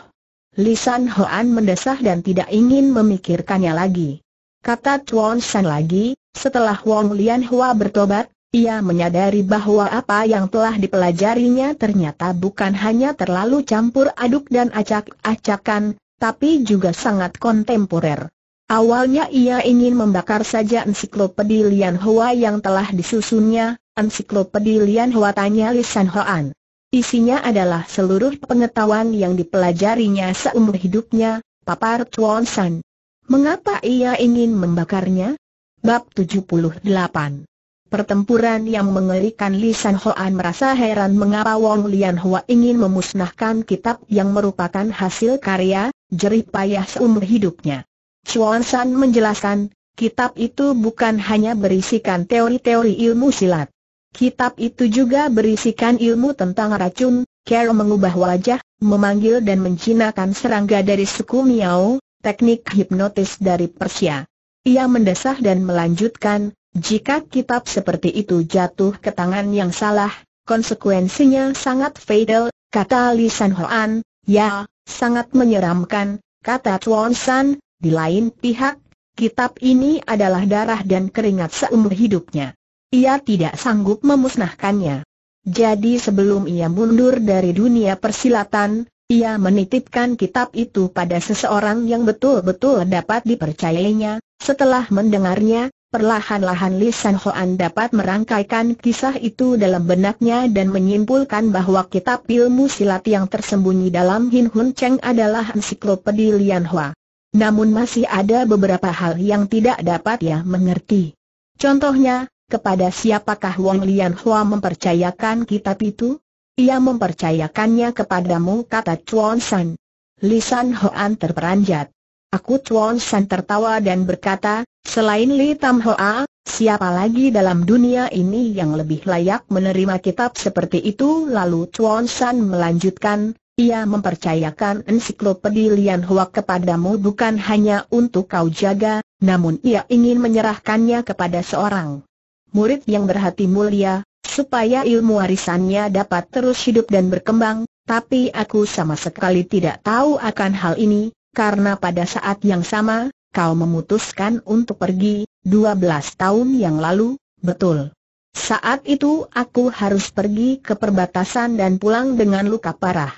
[SPEAKER 1] Lisan Hoan mendesah dan tidak ingin memikirkannya lagi. Kata Tuan San lagi, setelah Wong Lian Hua bertobat, ia menyadari bahwa apa yang telah dipelajarinya ternyata bukan hanya terlalu campur aduk dan acak-acakan, tapi juga sangat kontemporer. Awalnya ia ingin membakar saja ensiklopedi Lian Hua yang telah disusunnya, ensiklopedi Lian Hua tanya Lisan Hoan. Isinya adalah seluruh pengetahuan yang dipelajarinya seumur hidupnya, papar Chuan San. Mengapa ia ingin membakarnya? Bab 78 Pertempuran yang mengerikan Li San Hoan merasa heran mengapa Wong Lian Hua ingin memusnahkan kitab yang merupakan hasil karya, jerih payah seumur hidupnya. Chuan San menjelaskan, kitab itu bukan hanya berisikan teori-teori ilmu silat. Kitab itu juga berisikan ilmu tentang racun, Carol mengubah wajah, memanggil dan mencinakan serangga dari suku Miao, teknik hipnotis dari Persia. Ia mendesah dan melanjutkan, jika kitab seperti itu jatuh ke tangan yang salah, konsekuensinya sangat fatal, kata Li San Hoan, ya, sangat menyeramkan, kata Tuan San, di lain pihak, kitab ini adalah darah dan keringat seumur hidupnya ia tidak sanggup memusnahkannya. Jadi sebelum ia mundur dari dunia persilatan, ia menitipkan kitab itu pada seseorang yang betul-betul dapat dipercayainya. Setelah mendengarnya, perlahan-lahan Li San Hoan dapat merangkaikan kisah itu dalam benaknya dan menyimpulkan bahwa kitab ilmu silat yang tersembunyi dalam Hin Hun Cheng adalah ensiklopedi Lian Hua. Namun masih ada beberapa hal yang tidak dapat ia mengerti. Contohnya, kepada siapakah Wong Lian Hua mempercayakan kitab itu? Ia mempercayakannya kepadamu kata Chuan San. Lisan Hoan terperanjat. Aku Chuan San tertawa dan berkata, selain Li Tam Hoa, siapa lagi dalam dunia ini yang lebih layak menerima kitab seperti itu? Lalu Chuan San melanjutkan, ia mempercayakan ensiklopedi Lian Hua kepadamu bukan hanya untuk kau jaga, namun ia ingin menyerahkannya kepada seorang murid yang berhati mulia, supaya ilmu warisannya dapat terus hidup dan berkembang, tapi aku sama sekali tidak tahu akan hal ini, karena pada saat yang sama, kau memutuskan untuk pergi, 12 tahun yang lalu, betul. Saat itu aku harus pergi ke perbatasan dan pulang dengan luka parah.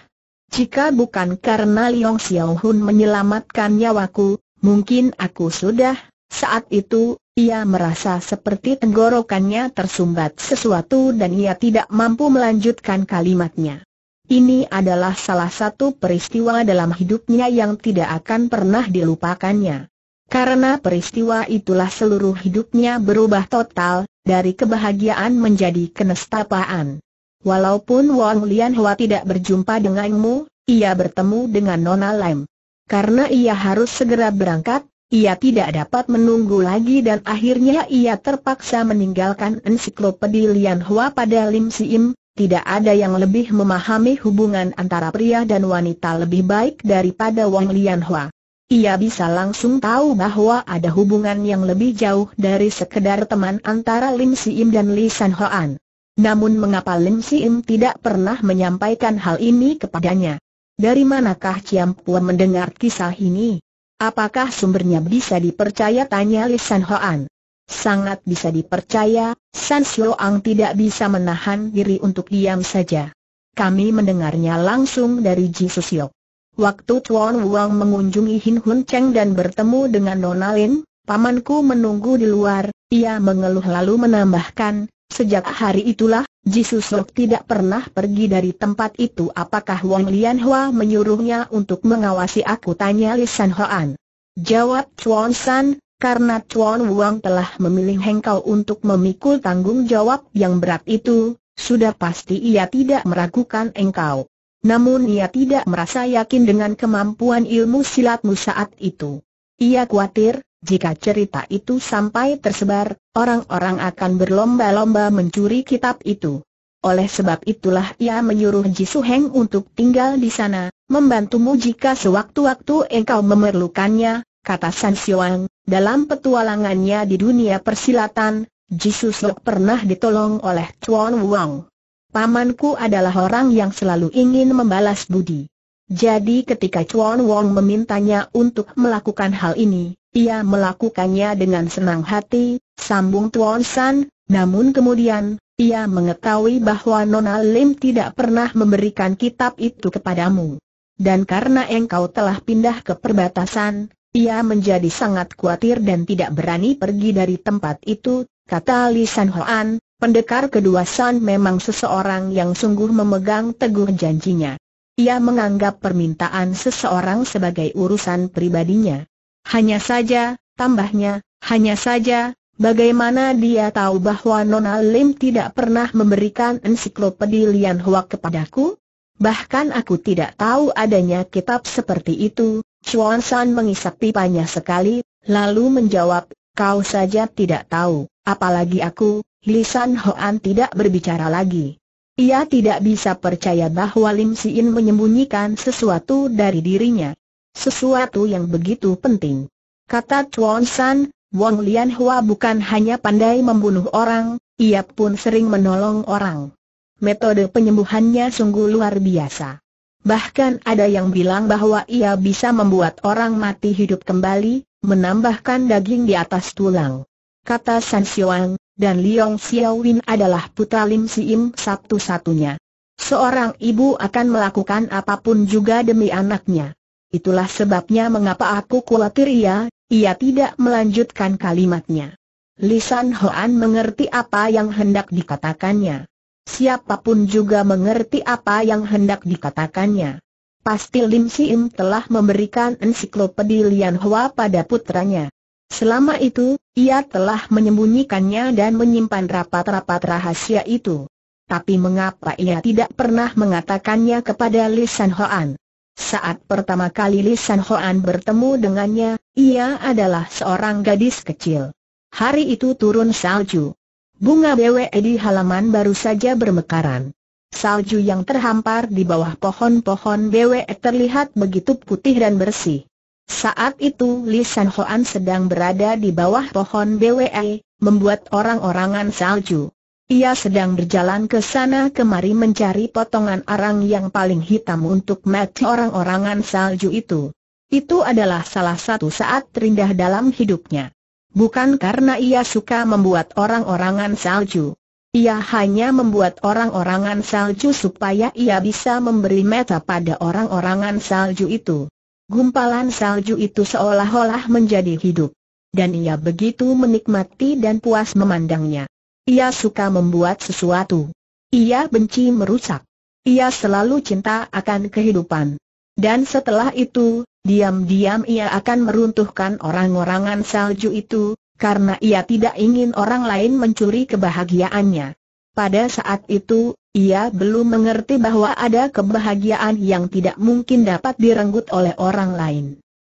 [SPEAKER 1] Jika bukan karena Liong Xiaohun menyelamatkan nyawaku, mungkin aku sudah, saat itu, ia merasa seperti tenggorokannya tersumbat sesuatu dan ia tidak mampu melanjutkan kalimatnya. Ini adalah salah satu peristiwa dalam hidupnya yang tidak akan pernah dilupakannya. Karena peristiwa itulah seluruh hidupnya berubah total, dari kebahagiaan menjadi kenestapaan. Walaupun Wang Lianhua tidak berjumpa denganmu, ia bertemu dengan Nona Lam. Karena ia harus segera berangkat, ia tidak dapat menunggu lagi dan akhirnya ia terpaksa meninggalkan ensiklopedi Lian Hua pada Lim Im. Tidak ada yang lebih memahami hubungan antara pria dan wanita lebih baik daripada Wang Lian Hua. Ia bisa langsung tahu bahwa ada hubungan yang lebih jauh dari sekedar teman antara Lim Siim dan Li San Hoan. Namun mengapa Lim Siim tidak pernah menyampaikan hal ini kepadanya? Dari manakah Ciam Pua mendengar kisah ini? Apakah sumbernya bisa dipercaya tanya Li San Hoan? Sangat bisa dipercaya, San Ang tidak bisa menahan diri untuk diam saja. Kami mendengarnya langsung dari Ji Susiok. Waktu Chuan Wang mengunjungi Hin Hun Cheng dan bertemu dengan Nona Lin, pamanku menunggu di luar, ia mengeluh lalu menambahkan, Sejak hari itulah, Ji Sok tidak pernah pergi dari tempat itu apakah Wang Lian Hua menyuruhnya untuk mengawasi aku tanya Li San Hoan. Jawab Chuan San, karena Chuan Wang telah memilih Hengkau untuk memikul tanggung jawab yang berat itu, sudah pasti ia tidak meragukan engkau. Namun ia tidak merasa yakin dengan kemampuan ilmu silatmu saat itu. Ia khawatir, jika cerita itu sampai tersebar, orang-orang akan berlomba-lomba mencuri kitab itu. Oleh sebab itulah ia menyuruh Ji Heng untuk tinggal di sana, membantumu jika sewaktu-waktu engkau memerlukannya, kata San Xiuang. Dalam petualangannya di dunia persilatan, Ji Siok pernah ditolong oleh Chuan Wang. Pamanku adalah orang yang selalu ingin membalas budi. Jadi ketika Chuan Wong memintanya untuk melakukan hal ini, ia melakukannya dengan senang hati, sambung Tuan San, namun kemudian, ia mengetahui bahwa Nona Lim tidak pernah memberikan kitab itu kepadamu. Dan karena engkau telah pindah ke perbatasan, ia menjadi sangat khawatir dan tidak berani pergi dari tempat itu, kata Li San Hoan, pendekar kedua San memang seseorang yang sungguh memegang teguh janjinya. Ia menganggap permintaan seseorang sebagai urusan pribadinya. Hanya saja, tambahnya, hanya saja, bagaimana dia tahu bahwa Nona Lim tidak pernah memberikan ensiklopedi Lian Hua kepadaku? Bahkan aku tidak tahu adanya kitab seperti itu, Chuan San mengisap pipanya sekali, lalu menjawab, kau saja tidak tahu, apalagi aku, Lisan Hoan tidak berbicara lagi. Ia tidak bisa percaya bahwa Lim Siin menyembunyikan sesuatu dari dirinya. Sesuatu yang begitu penting. Kata Chuan San, Wong Lian Hua bukan hanya pandai membunuh orang, ia pun sering menolong orang. Metode penyembuhannya sungguh luar biasa. Bahkan ada yang bilang bahwa ia bisa membuat orang mati hidup kembali, menambahkan daging di atas tulang. Kata San Xiuang, dan Liong Xiaowin adalah putra Lim Siim satu-satunya. Seorang ibu akan melakukan apapun juga demi anaknya. Itulah sebabnya mengapa aku khawatir ia, ia tidak melanjutkan kalimatnya. Lisan Hoan mengerti apa yang hendak dikatakannya. Siapapun juga mengerti apa yang hendak dikatakannya. Pasti Lim Sim telah memberikan ensiklopedi Lian Hua pada putranya. Selama itu, ia telah menyembunyikannya dan menyimpan rapat-rapat rahasia itu. Tapi mengapa ia tidak pernah mengatakannya kepada Lisan Hoan? Saat pertama kali Li Hoan bertemu dengannya, ia adalah seorang gadis kecil. Hari itu turun salju. Bunga BWE di halaman baru saja bermekaran. Salju yang terhampar di bawah pohon-pohon BWE terlihat begitu putih dan bersih. Saat itu Li Hoan sedang berada di bawah pohon BWE, membuat orang-orangan salju. Ia sedang berjalan ke sana kemari mencari potongan arang yang paling hitam untuk mati orang-orangan salju itu. Itu adalah salah satu saat terindah dalam hidupnya. Bukan karena ia suka membuat orang-orangan salju. Ia hanya membuat orang-orangan salju supaya ia bisa memberi meta pada orang-orangan salju itu. Gumpalan salju itu seolah-olah menjadi hidup. Dan ia begitu menikmati dan puas memandangnya. Ia suka membuat sesuatu. Ia benci merusak. Ia selalu cinta akan kehidupan. Dan setelah itu, diam-diam ia akan meruntuhkan orang-orangan salju itu, karena ia tidak ingin orang lain mencuri kebahagiaannya. Pada saat itu, ia belum mengerti bahwa ada kebahagiaan yang tidak mungkin dapat direnggut oleh orang lain.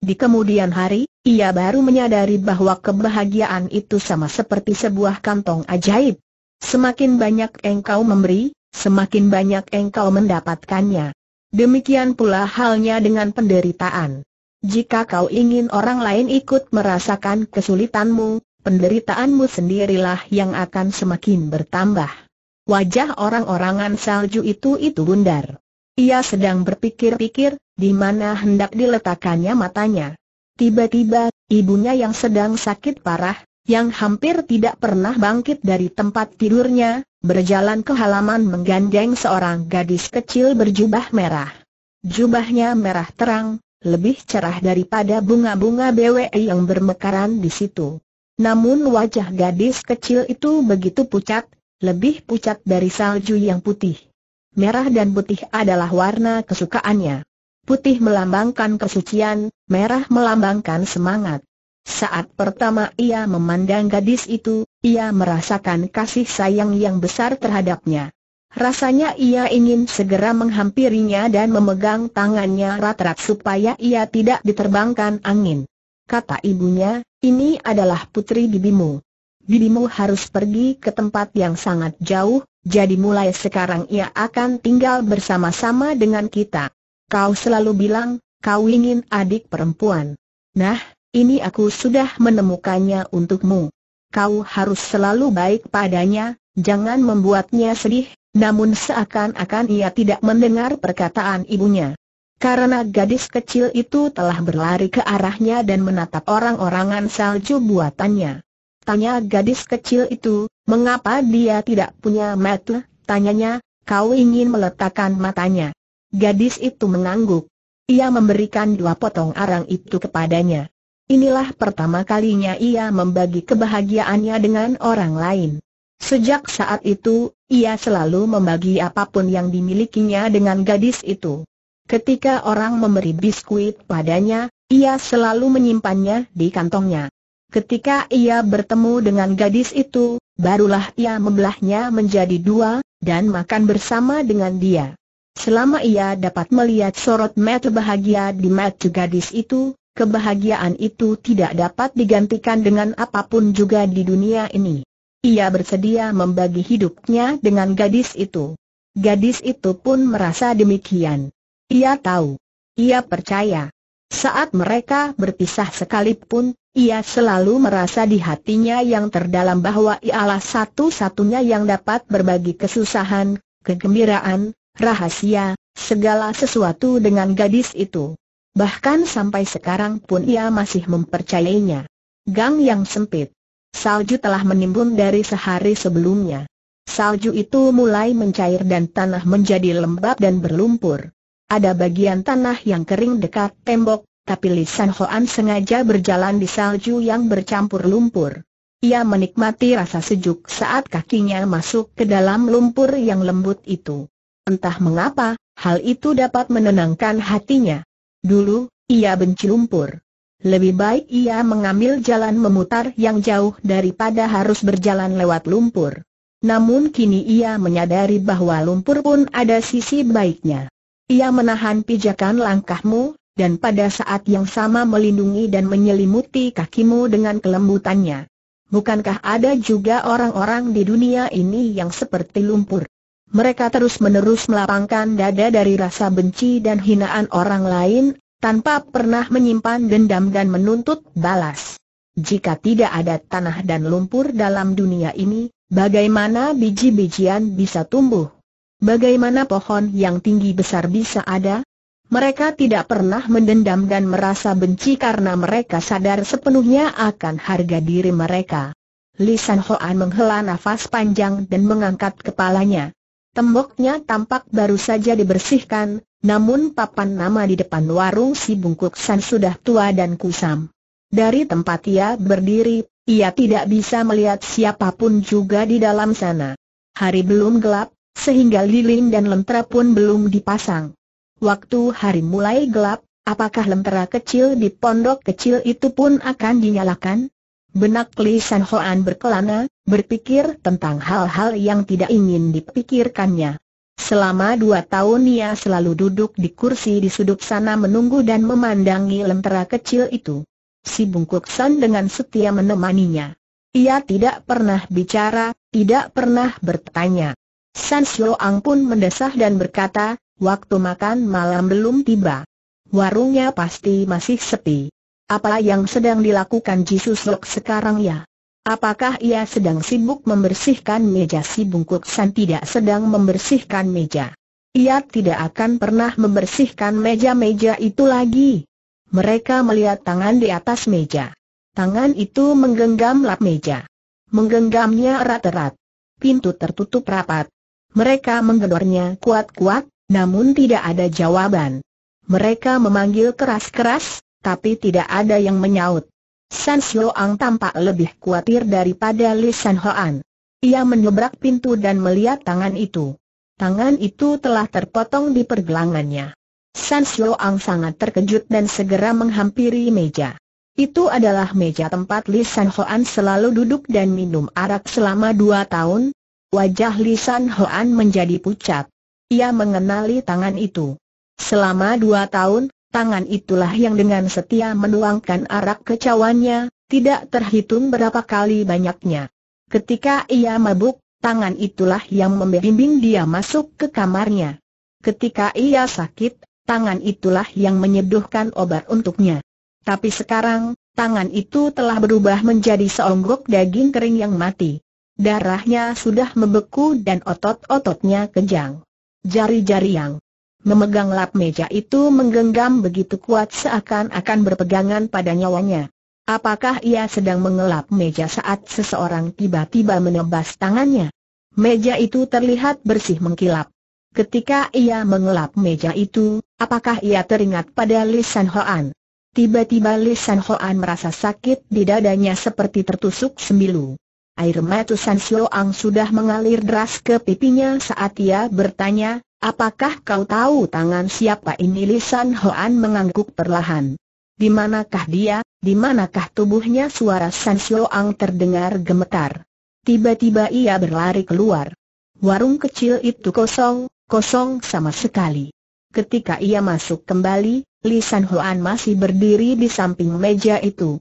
[SPEAKER 1] Di kemudian hari, ia baru menyadari bahwa kebahagiaan itu sama seperti sebuah kantong ajaib. Semakin banyak engkau memberi, semakin banyak engkau mendapatkannya. Demikian pula halnya dengan penderitaan. Jika kau ingin orang lain ikut merasakan kesulitanmu, penderitaanmu sendirilah yang akan semakin bertambah. Wajah orang-orangan salju itu itu bundar. Ia sedang berpikir-pikir, di mana hendak diletakkannya matanya. Tiba-tiba, ibunya yang sedang sakit parah, yang hampir tidak pernah bangkit dari tempat tidurnya, berjalan ke halaman menggandeng seorang gadis kecil berjubah merah. Jubahnya merah terang, lebih cerah daripada bunga-bunga BWI yang bermekaran di situ. Namun wajah gadis kecil itu begitu pucat, lebih pucat dari salju yang putih. Merah dan putih adalah warna kesukaannya putih melambangkan kesucian, merah melambangkan semangat. Saat pertama ia memandang gadis itu, ia merasakan kasih sayang yang besar terhadapnya. Rasanya ia ingin segera menghampirinya dan memegang tangannya rat-rat supaya ia tidak diterbangkan angin. Kata ibunya, ini adalah putri bibimu. Bibimu harus pergi ke tempat yang sangat jauh, jadi mulai sekarang ia akan tinggal bersama-sama dengan kita. Kau selalu bilang, kau ingin adik perempuan. Nah, ini aku sudah menemukannya untukmu. Kau harus selalu baik padanya, jangan membuatnya sedih, namun seakan-akan ia tidak mendengar perkataan ibunya. Karena gadis kecil itu telah berlari ke arahnya dan menatap orang-orangan salju buatannya. Tanya gadis kecil itu, mengapa dia tidak punya mata? Tanyanya, kau ingin meletakkan matanya. Gadis itu mengangguk. Ia memberikan dua potong arang itu kepadanya. Inilah pertama kalinya ia membagi kebahagiaannya dengan orang lain. Sejak saat itu, ia selalu membagi apapun yang dimilikinya dengan gadis itu. Ketika orang memberi biskuit padanya, ia selalu menyimpannya di kantongnya. Ketika ia bertemu dengan gadis itu, barulah ia membelahnya menjadi dua, dan makan bersama dengan dia. Selama ia dapat melihat sorot mata bahagia di mata gadis itu, kebahagiaan itu tidak dapat digantikan dengan apapun juga di dunia ini. Ia bersedia membagi hidupnya dengan gadis itu. Gadis itu pun merasa demikian. Ia tahu. Ia percaya. Saat mereka berpisah sekalipun, ia selalu merasa di hatinya yang terdalam bahwa ialah satu-satunya yang dapat berbagi kesusahan, kegembiraan, rahasia, segala sesuatu dengan gadis itu. Bahkan sampai sekarang pun ia masih mempercayainya. Gang yang sempit. Salju telah menimbun dari sehari sebelumnya. Salju itu mulai mencair dan tanah menjadi lembab dan berlumpur. Ada bagian tanah yang kering dekat tembok, tapi Lisan Hoan sengaja berjalan di salju yang bercampur lumpur. Ia menikmati rasa sejuk saat kakinya masuk ke dalam lumpur yang lembut itu. Entah mengapa, hal itu dapat menenangkan hatinya. Dulu, ia benci lumpur. Lebih baik ia mengambil jalan memutar yang jauh daripada harus berjalan lewat lumpur. Namun kini ia menyadari bahwa lumpur pun ada sisi baiknya. Ia menahan pijakan langkahmu, dan pada saat yang sama melindungi dan menyelimuti kakimu dengan kelembutannya. Bukankah ada juga orang-orang di dunia ini yang seperti lumpur? Mereka terus-menerus melapangkan dada dari rasa benci dan hinaan orang lain, tanpa pernah menyimpan dendam dan menuntut balas. Jika tidak ada tanah dan lumpur dalam dunia ini, bagaimana biji-bijian bisa tumbuh? Bagaimana pohon yang tinggi besar bisa ada? Mereka tidak pernah mendendam dan merasa benci karena mereka sadar sepenuhnya akan harga diri mereka. Lisan Hoan menghela nafas panjang dan mengangkat kepalanya. Temboknya tampak baru saja dibersihkan, namun papan nama di depan warung si Bungkuk San sudah tua dan kusam. Dari tempat ia berdiri, ia tidak bisa melihat siapapun juga di dalam sana. Hari belum gelap, sehingga lilin dan lentera pun belum dipasang. Waktu hari mulai gelap, apakah lentera kecil di pondok kecil itu pun akan dinyalakan? Benak Li San Hoan berkelana, berpikir tentang hal-hal yang tidak ingin dipikirkannya. Selama dua tahun ia selalu duduk di kursi di sudut sana menunggu dan memandangi lentera kecil itu. Si Bungkuk San dengan setia menemaninya. Ia tidak pernah bicara, tidak pernah bertanya. San Ang pun mendesah dan berkata, waktu makan malam belum tiba. Warungnya pasti masih sepi. Apa yang sedang dilakukan Jisus Lok sekarang ya? Apakah ia sedang sibuk membersihkan meja si bungkuk San tidak sedang membersihkan meja? Ia tidak akan pernah membersihkan meja-meja itu lagi. Mereka melihat tangan di atas meja. Tangan itu menggenggam lap meja. Menggenggamnya erat-erat. Pintu tertutup rapat. Mereka menggedornya kuat-kuat, namun tidak ada jawaban. Mereka memanggil keras-keras, tapi tidak ada yang menyaut. San Ang tampak lebih khawatir daripada Li San Hoan. Ia menobrak pintu dan melihat tangan itu. Tangan itu telah terpotong di pergelangannya. San Ang sangat terkejut dan segera menghampiri meja. Itu adalah meja tempat Li San Hoan selalu duduk dan minum arak selama dua tahun. Wajah Li San Hoan menjadi pucat. Ia mengenali tangan itu. Selama dua tahun, tangan itulah yang dengan setia menuangkan arak ke cawannya, tidak terhitung berapa kali banyaknya. Ketika ia mabuk, tangan itulah yang membimbing dia masuk ke kamarnya. Ketika ia sakit, tangan itulah yang menyeduhkan obat untuknya. Tapi sekarang, tangan itu telah berubah menjadi seonggok daging kering yang mati. Darahnya sudah membeku dan otot-ototnya kejang. Jari-jari yang memegang lap meja itu menggenggam begitu kuat seakan-akan berpegangan pada nyawanya. Apakah ia sedang mengelap meja saat seseorang tiba-tiba menebas tangannya? Meja itu terlihat bersih mengkilap. Ketika ia mengelap meja itu, apakah ia teringat pada Lisan Hoan? Tiba-tiba Lisan Hoan merasa sakit di dadanya seperti tertusuk sembilu. Air mata San Ang sudah mengalir deras ke pipinya saat ia bertanya, Apakah kau tahu tangan siapa ini Lisan Hoan mengangguk perlahan. Di manakah dia, di manakah tubuhnya suara San Ang terdengar gemetar. Tiba-tiba ia berlari keluar. Warung kecil itu kosong, kosong sama sekali. Ketika ia masuk kembali, Lisan Hoan masih berdiri di samping meja itu.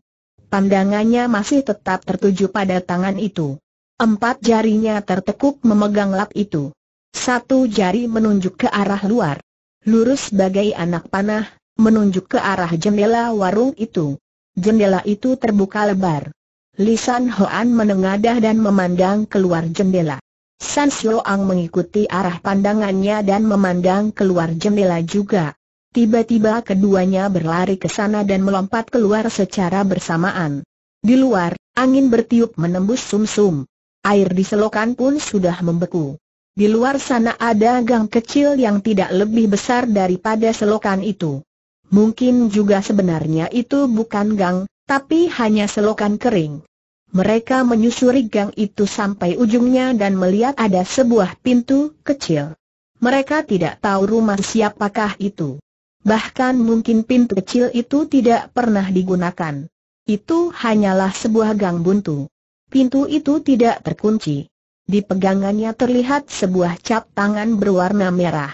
[SPEAKER 1] Pandangannya masih tetap tertuju pada tangan itu. Empat jarinya tertekuk memegang lap itu. Satu jari menunjuk ke arah luar. Lurus bagai anak panah, menunjuk ke arah jendela warung itu. Jendela itu terbuka lebar. Lisan Hoan menengadah dan memandang keluar jendela. San Ang mengikuti arah pandangannya dan memandang keluar jendela juga. Tiba-tiba keduanya berlari ke sana dan melompat keluar secara bersamaan. Di luar, angin bertiup menembus sum -sum. Air di selokan pun sudah membeku. Di luar sana ada gang kecil yang tidak lebih besar daripada selokan itu. Mungkin juga sebenarnya itu bukan gang, tapi hanya selokan kering. Mereka menyusuri gang itu sampai ujungnya dan melihat ada sebuah pintu kecil. Mereka tidak tahu rumah siapakah itu. Bahkan mungkin pintu kecil itu tidak pernah digunakan. Itu hanyalah sebuah gang buntu. Pintu itu tidak terkunci. Di pegangannya terlihat sebuah cap tangan berwarna merah.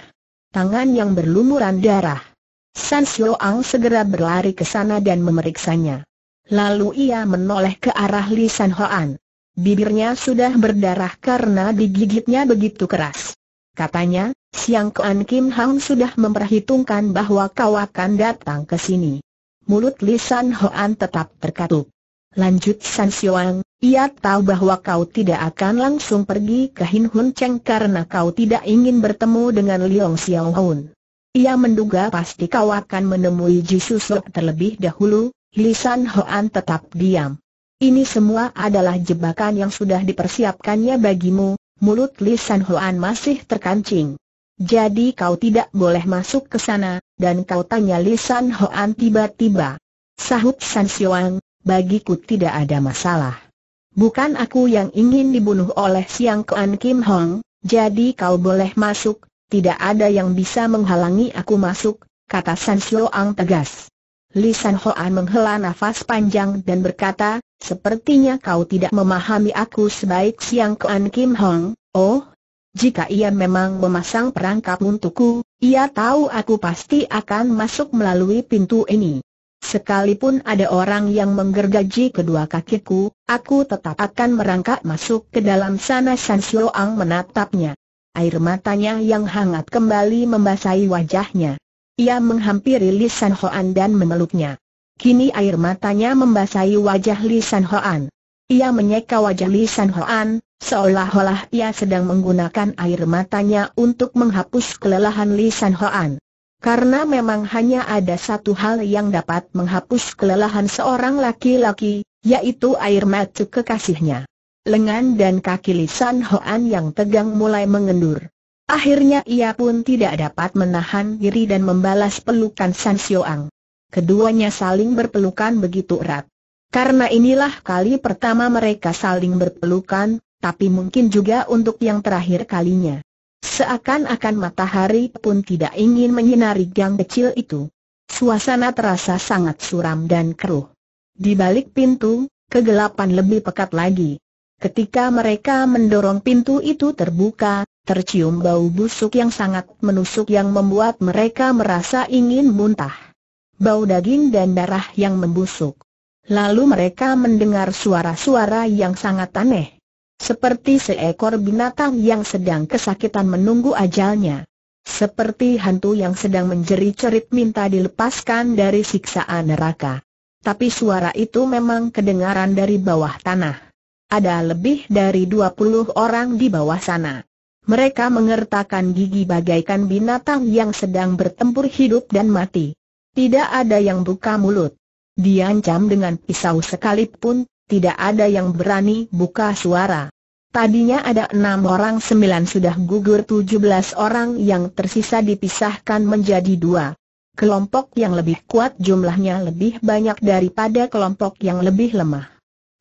[SPEAKER 1] Tangan yang berlumuran darah. San Ang segera berlari ke sana dan memeriksanya. Lalu ia menoleh ke arah Li San Hoan. Bibirnya sudah berdarah karena digigitnya begitu keras. Katanya, Siang Kuan Kim Hang sudah memperhitungkan bahwa kau akan datang ke sini. Mulut Li San Hoan tetap terkatup. Lanjut San Ang, ia tahu bahwa kau tidak akan langsung pergi ke Hin Hun Cheng karena kau tidak ingin bertemu dengan Liong Xiao Hun. Ia menduga pasti kau akan menemui Ji Sok terlebih dahulu, Lisan Hoan tetap diam. Ini semua adalah jebakan yang sudah dipersiapkannya bagimu, mulut Lisan Hoan masih terkancing. Jadi kau tidak boleh masuk ke sana, dan kau tanya Lisan Hoan tiba-tiba. Sahut San Xiuang, bagiku tidak ada masalah bukan aku yang ingin dibunuh oleh Siang Kuan Kim Hong, jadi kau boleh masuk, tidak ada yang bisa menghalangi aku masuk, kata San ang tegas. Li San Hoan menghela nafas panjang dan berkata, sepertinya kau tidak memahami aku sebaik Siang Kuan Kim Hong, oh, jika ia memang memasang perangkap untukku, ia tahu aku pasti akan masuk melalui pintu ini. Sekalipun ada orang yang menggergaji kedua kakiku, aku tetap akan merangkak masuk ke dalam sana San ang menatapnya. Air matanya yang hangat kembali membasahi wajahnya. Ia menghampiri Li San Hoan dan memeluknya. Kini air matanya membasahi wajah Li San Hoan. Ia menyeka wajah Li San Hoan, seolah-olah ia sedang menggunakan air matanya untuk menghapus kelelahan Li San Hoan. Karena memang hanya ada satu hal yang dapat menghapus kelelahan seorang laki-laki, yaitu air mata kekasihnya. Lengan dan kaki Lisan Hoan yang tegang mulai mengendur. Akhirnya ia pun tidak dapat menahan diri dan membalas pelukan San Xioang. Keduanya saling berpelukan begitu erat. Karena inilah kali pertama mereka saling berpelukan, tapi mungkin juga untuk yang terakhir kalinya. Seakan-akan matahari pun tidak ingin menyinari gang kecil itu. Suasana terasa sangat suram dan keruh. Di balik pintu, kegelapan lebih pekat lagi. Ketika mereka mendorong pintu itu terbuka, tercium bau busuk yang sangat menusuk yang membuat mereka merasa ingin muntah. Bau daging dan darah yang membusuk. Lalu mereka mendengar suara-suara yang sangat aneh. Seperti seekor binatang yang sedang kesakitan menunggu ajalnya. Seperti hantu yang sedang menjerit-jerit minta dilepaskan dari siksaan neraka. Tapi suara itu memang kedengaran dari bawah tanah. Ada lebih dari 20 orang di bawah sana. Mereka mengertakkan gigi bagaikan binatang yang sedang bertempur hidup dan mati. Tidak ada yang buka mulut. Diancam dengan pisau sekalipun, tidak ada yang berani buka suara. Tadinya ada enam orang sembilan sudah gugur tujuh belas orang yang tersisa dipisahkan menjadi dua. Kelompok yang lebih kuat jumlahnya lebih banyak daripada kelompok yang lebih lemah.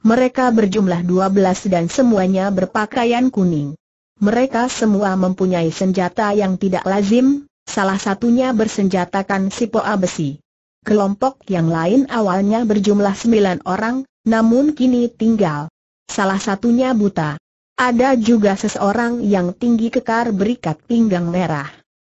[SPEAKER 1] Mereka berjumlah dua belas dan semuanya berpakaian kuning. Mereka semua mempunyai senjata yang tidak lazim, salah satunya bersenjatakan sipoa besi. Kelompok yang lain awalnya berjumlah sembilan orang, namun kini tinggal. Salah satunya buta. Ada juga seseorang yang tinggi kekar berikat pinggang merah.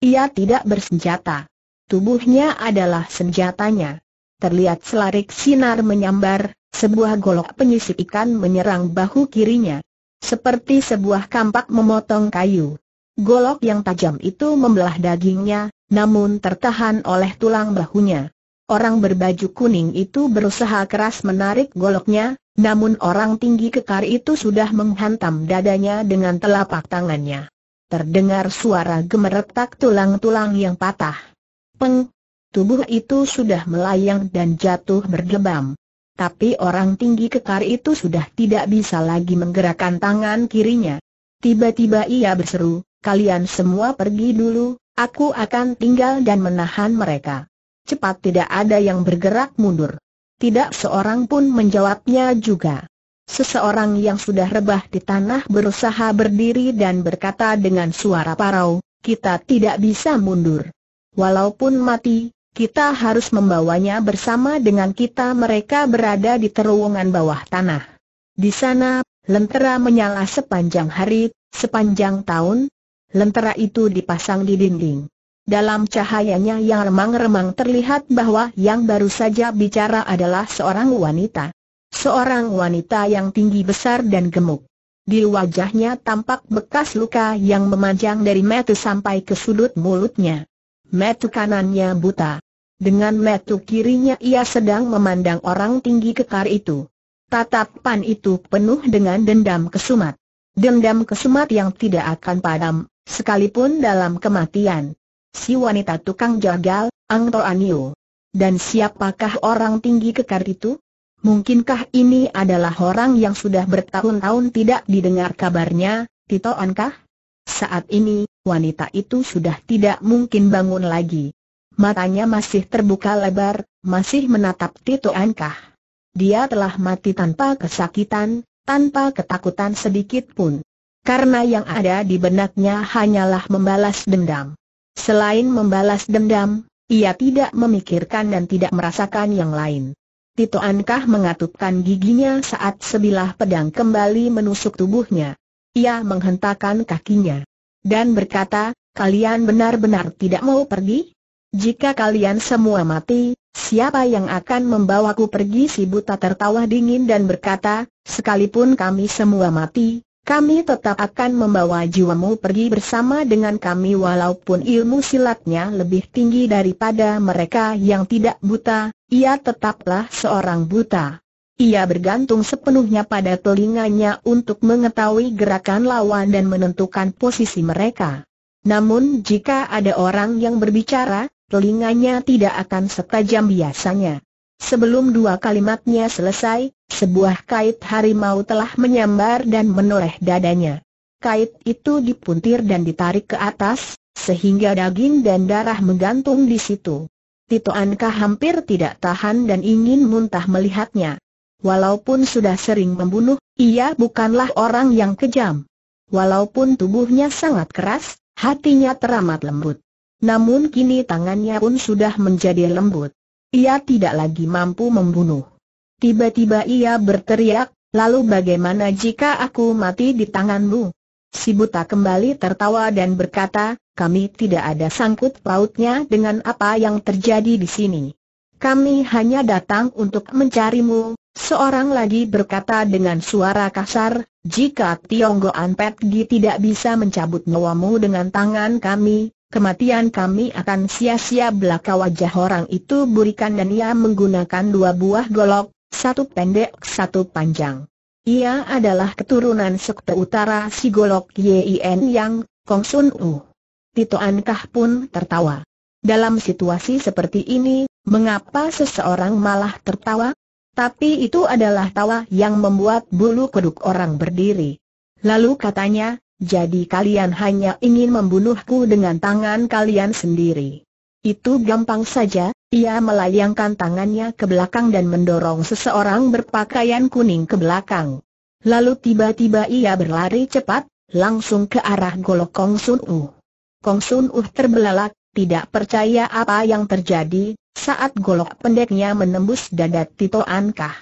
[SPEAKER 1] Ia tidak bersenjata. Tubuhnya adalah senjatanya. Terlihat selarik sinar menyambar, sebuah golok penyisip ikan menyerang bahu kirinya. Seperti sebuah kampak memotong kayu. Golok yang tajam itu membelah dagingnya, namun tertahan oleh tulang bahunya. Orang berbaju kuning itu berusaha keras menarik goloknya, namun orang tinggi kekar itu sudah menghantam dadanya dengan telapak tangannya. Terdengar suara gemeretak tulang-tulang yang patah. Peng! Tubuh itu sudah melayang dan jatuh bergebam. Tapi orang tinggi kekar itu sudah tidak bisa lagi menggerakkan tangan kirinya. Tiba-tiba ia berseru, kalian semua pergi dulu, aku akan tinggal dan menahan mereka cepat tidak ada yang bergerak mundur. Tidak seorang pun menjawabnya juga. Seseorang yang sudah rebah di tanah berusaha berdiri dan berkata dengan suara parau, kita tidak bisa mundur. Walaupun mati, kita harus membawanya bersama dengan kita mereka berada di terowongan bawah tanah. Di sana, lentera menyala sepanjang hari, sepanjang tahun. Lentera itu dipasang di dinding. Dalam cahayanya yang remang-remang terlihat bahwa yang baru saja bicara adalah seorang wanita. Seorang wanita yang tinggi besar dan gemuk. Di wajahnya tampak bekas luka yang memanjang dari metu sampai ke sudut mulutnya. Metu kanannya buta. Dengan metu kirinya ia sedang memandang orang tinggi kekar itu. Tatapan itu penuh dengan dendam kesumat. Dendam kesumat yang tidak akan padam, sekalipun dalam kematian si wanita tukang jagal, Ang Toanio. Dan siapakah orang tinggi kekar itu? Mungkinkah ini adalah orang yang sudah bertahun-tahun tidak didengar kabarnya, Tito Ankah? Saat ini, wanita itu sudah tidak mungkin bangun lagi. Matanya masih terbuka lebar, masih menatap Tito Ankah. Dia telah mati tanpa kesakitan, tanpa ketakutan sedikit pun. Karena yang ada di benaknya hanyalah membalas dendam. Selain membalas dendam, ia tidak memikirkan dan tidak merasakan yang lain. Tito Ankah mengatupkan giginya saat sebilah pedang kembali menusuk tubuhnya. Ia menghentakkan kakinya. Dan berkata, kalian benar-benar tidak mau pergi? Jika kalian semua mati, siapa yang akan membawaku pergi si buta tertawa dingin dan berkata, sekalipun kami semua mati, kami tetap akan membawa jiwamu pergi bersama dengan kami walaupun ilmu silatnya lebih tinggi daripada mereka yang tidak buta, ia tetaplah seorang buta. Ia bergantung sepenuhnya pada telinganya untuk mengetahui gerakan lawan dan menentukan posisi mereka. Namun jika ada orang yang berbicara, telinganya tidak akan setajam biasanya. Sebelum dua kalimatnya selesai, sebuah kait harimau telah menyambar dan menoreh dadanya. Kait itu dipuntir dan ditarik ke atas, sehingga daging dan darah menggantung di situ. Tito Anka hampir tidak tahan dan ingin muntah melihatnya. Walaupun sudah sering membunuh, ia bukanlah orang yang kejam. Walaupun tubuhnya sangat keras, hatinya teramat lembut. Namun kini tangannya pun sudah menjadi lembut. Ia tidak lagi mampu membunuh. Tiba-tiba ia berteriak, lalu bagaimana jika aku mati di tanganmu? Si buta kembali tertawa dan berkata, kami tidak ada sangkut pautnya dengan apa yang terjadi di sini. Kami hanya datang untuk mencarimu, seorang lagi berkata dengan suara kasar, jika Tionggo Anpet Gi tidak bisa mencabut nyawamu dengan tangan kami, kematian kami akan sia-sia belaka wajah orang itu burikan dan ia menggunakan dua buah golok, satu pendek satu panjang. Ia adalah keturunan sekte utara Sigolok Yien Yang, Kong Sun U. Tito Ankah pun tertawa. Dalam situasi seperti ini, mengapa seseorang malah tertawa? Tapi itu adalah tawa yang membuat bulu kuduk orang berdiri. Lalu katanya, jadi kalian hanya ingin membunuhku dengan tangan kalian sendiri. Itu gampang saja, ia melayangkan tangannya ke belakang dan mendorong seseorang berpakaian kuning ke belakang. Lalu tiba-tiba ia berlari cepat, langsung ke arah golok Kong Sun U. Uh. Kong Sun U uh terbelalak, tidak percaya apa yang terjadi, saat golok pendeknya menembus dada Tito Ankah.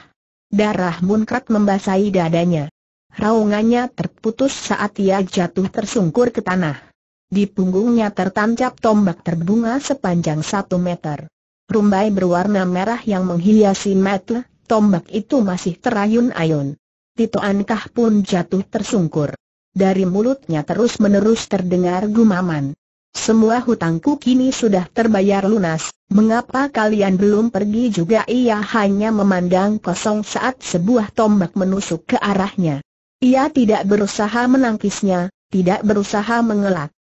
[SPEAKER 1] Darah munkrat membasahi dadanya. Raungannya terputus saat ia jatuh tersungkur ke tanah. Di punggungnya tertancap tombak terbunga sepanjang satu meter. Rumbai berwarna merah yang menghiasi metle, tombak itu masih terayun-ayun. Tito Ankah pun jatuh tersungkur. Dari mulutnya terus-menerus terdengar gumaman. Semua hutangku kini sudah terbayar lunas, mengapa kalian belum pergi juga ia hanya memandang kosong saat sebuah tombak menusuk ke arahnya. Ia tidak berusaha menangkisnya, tidak berusaha mengelak.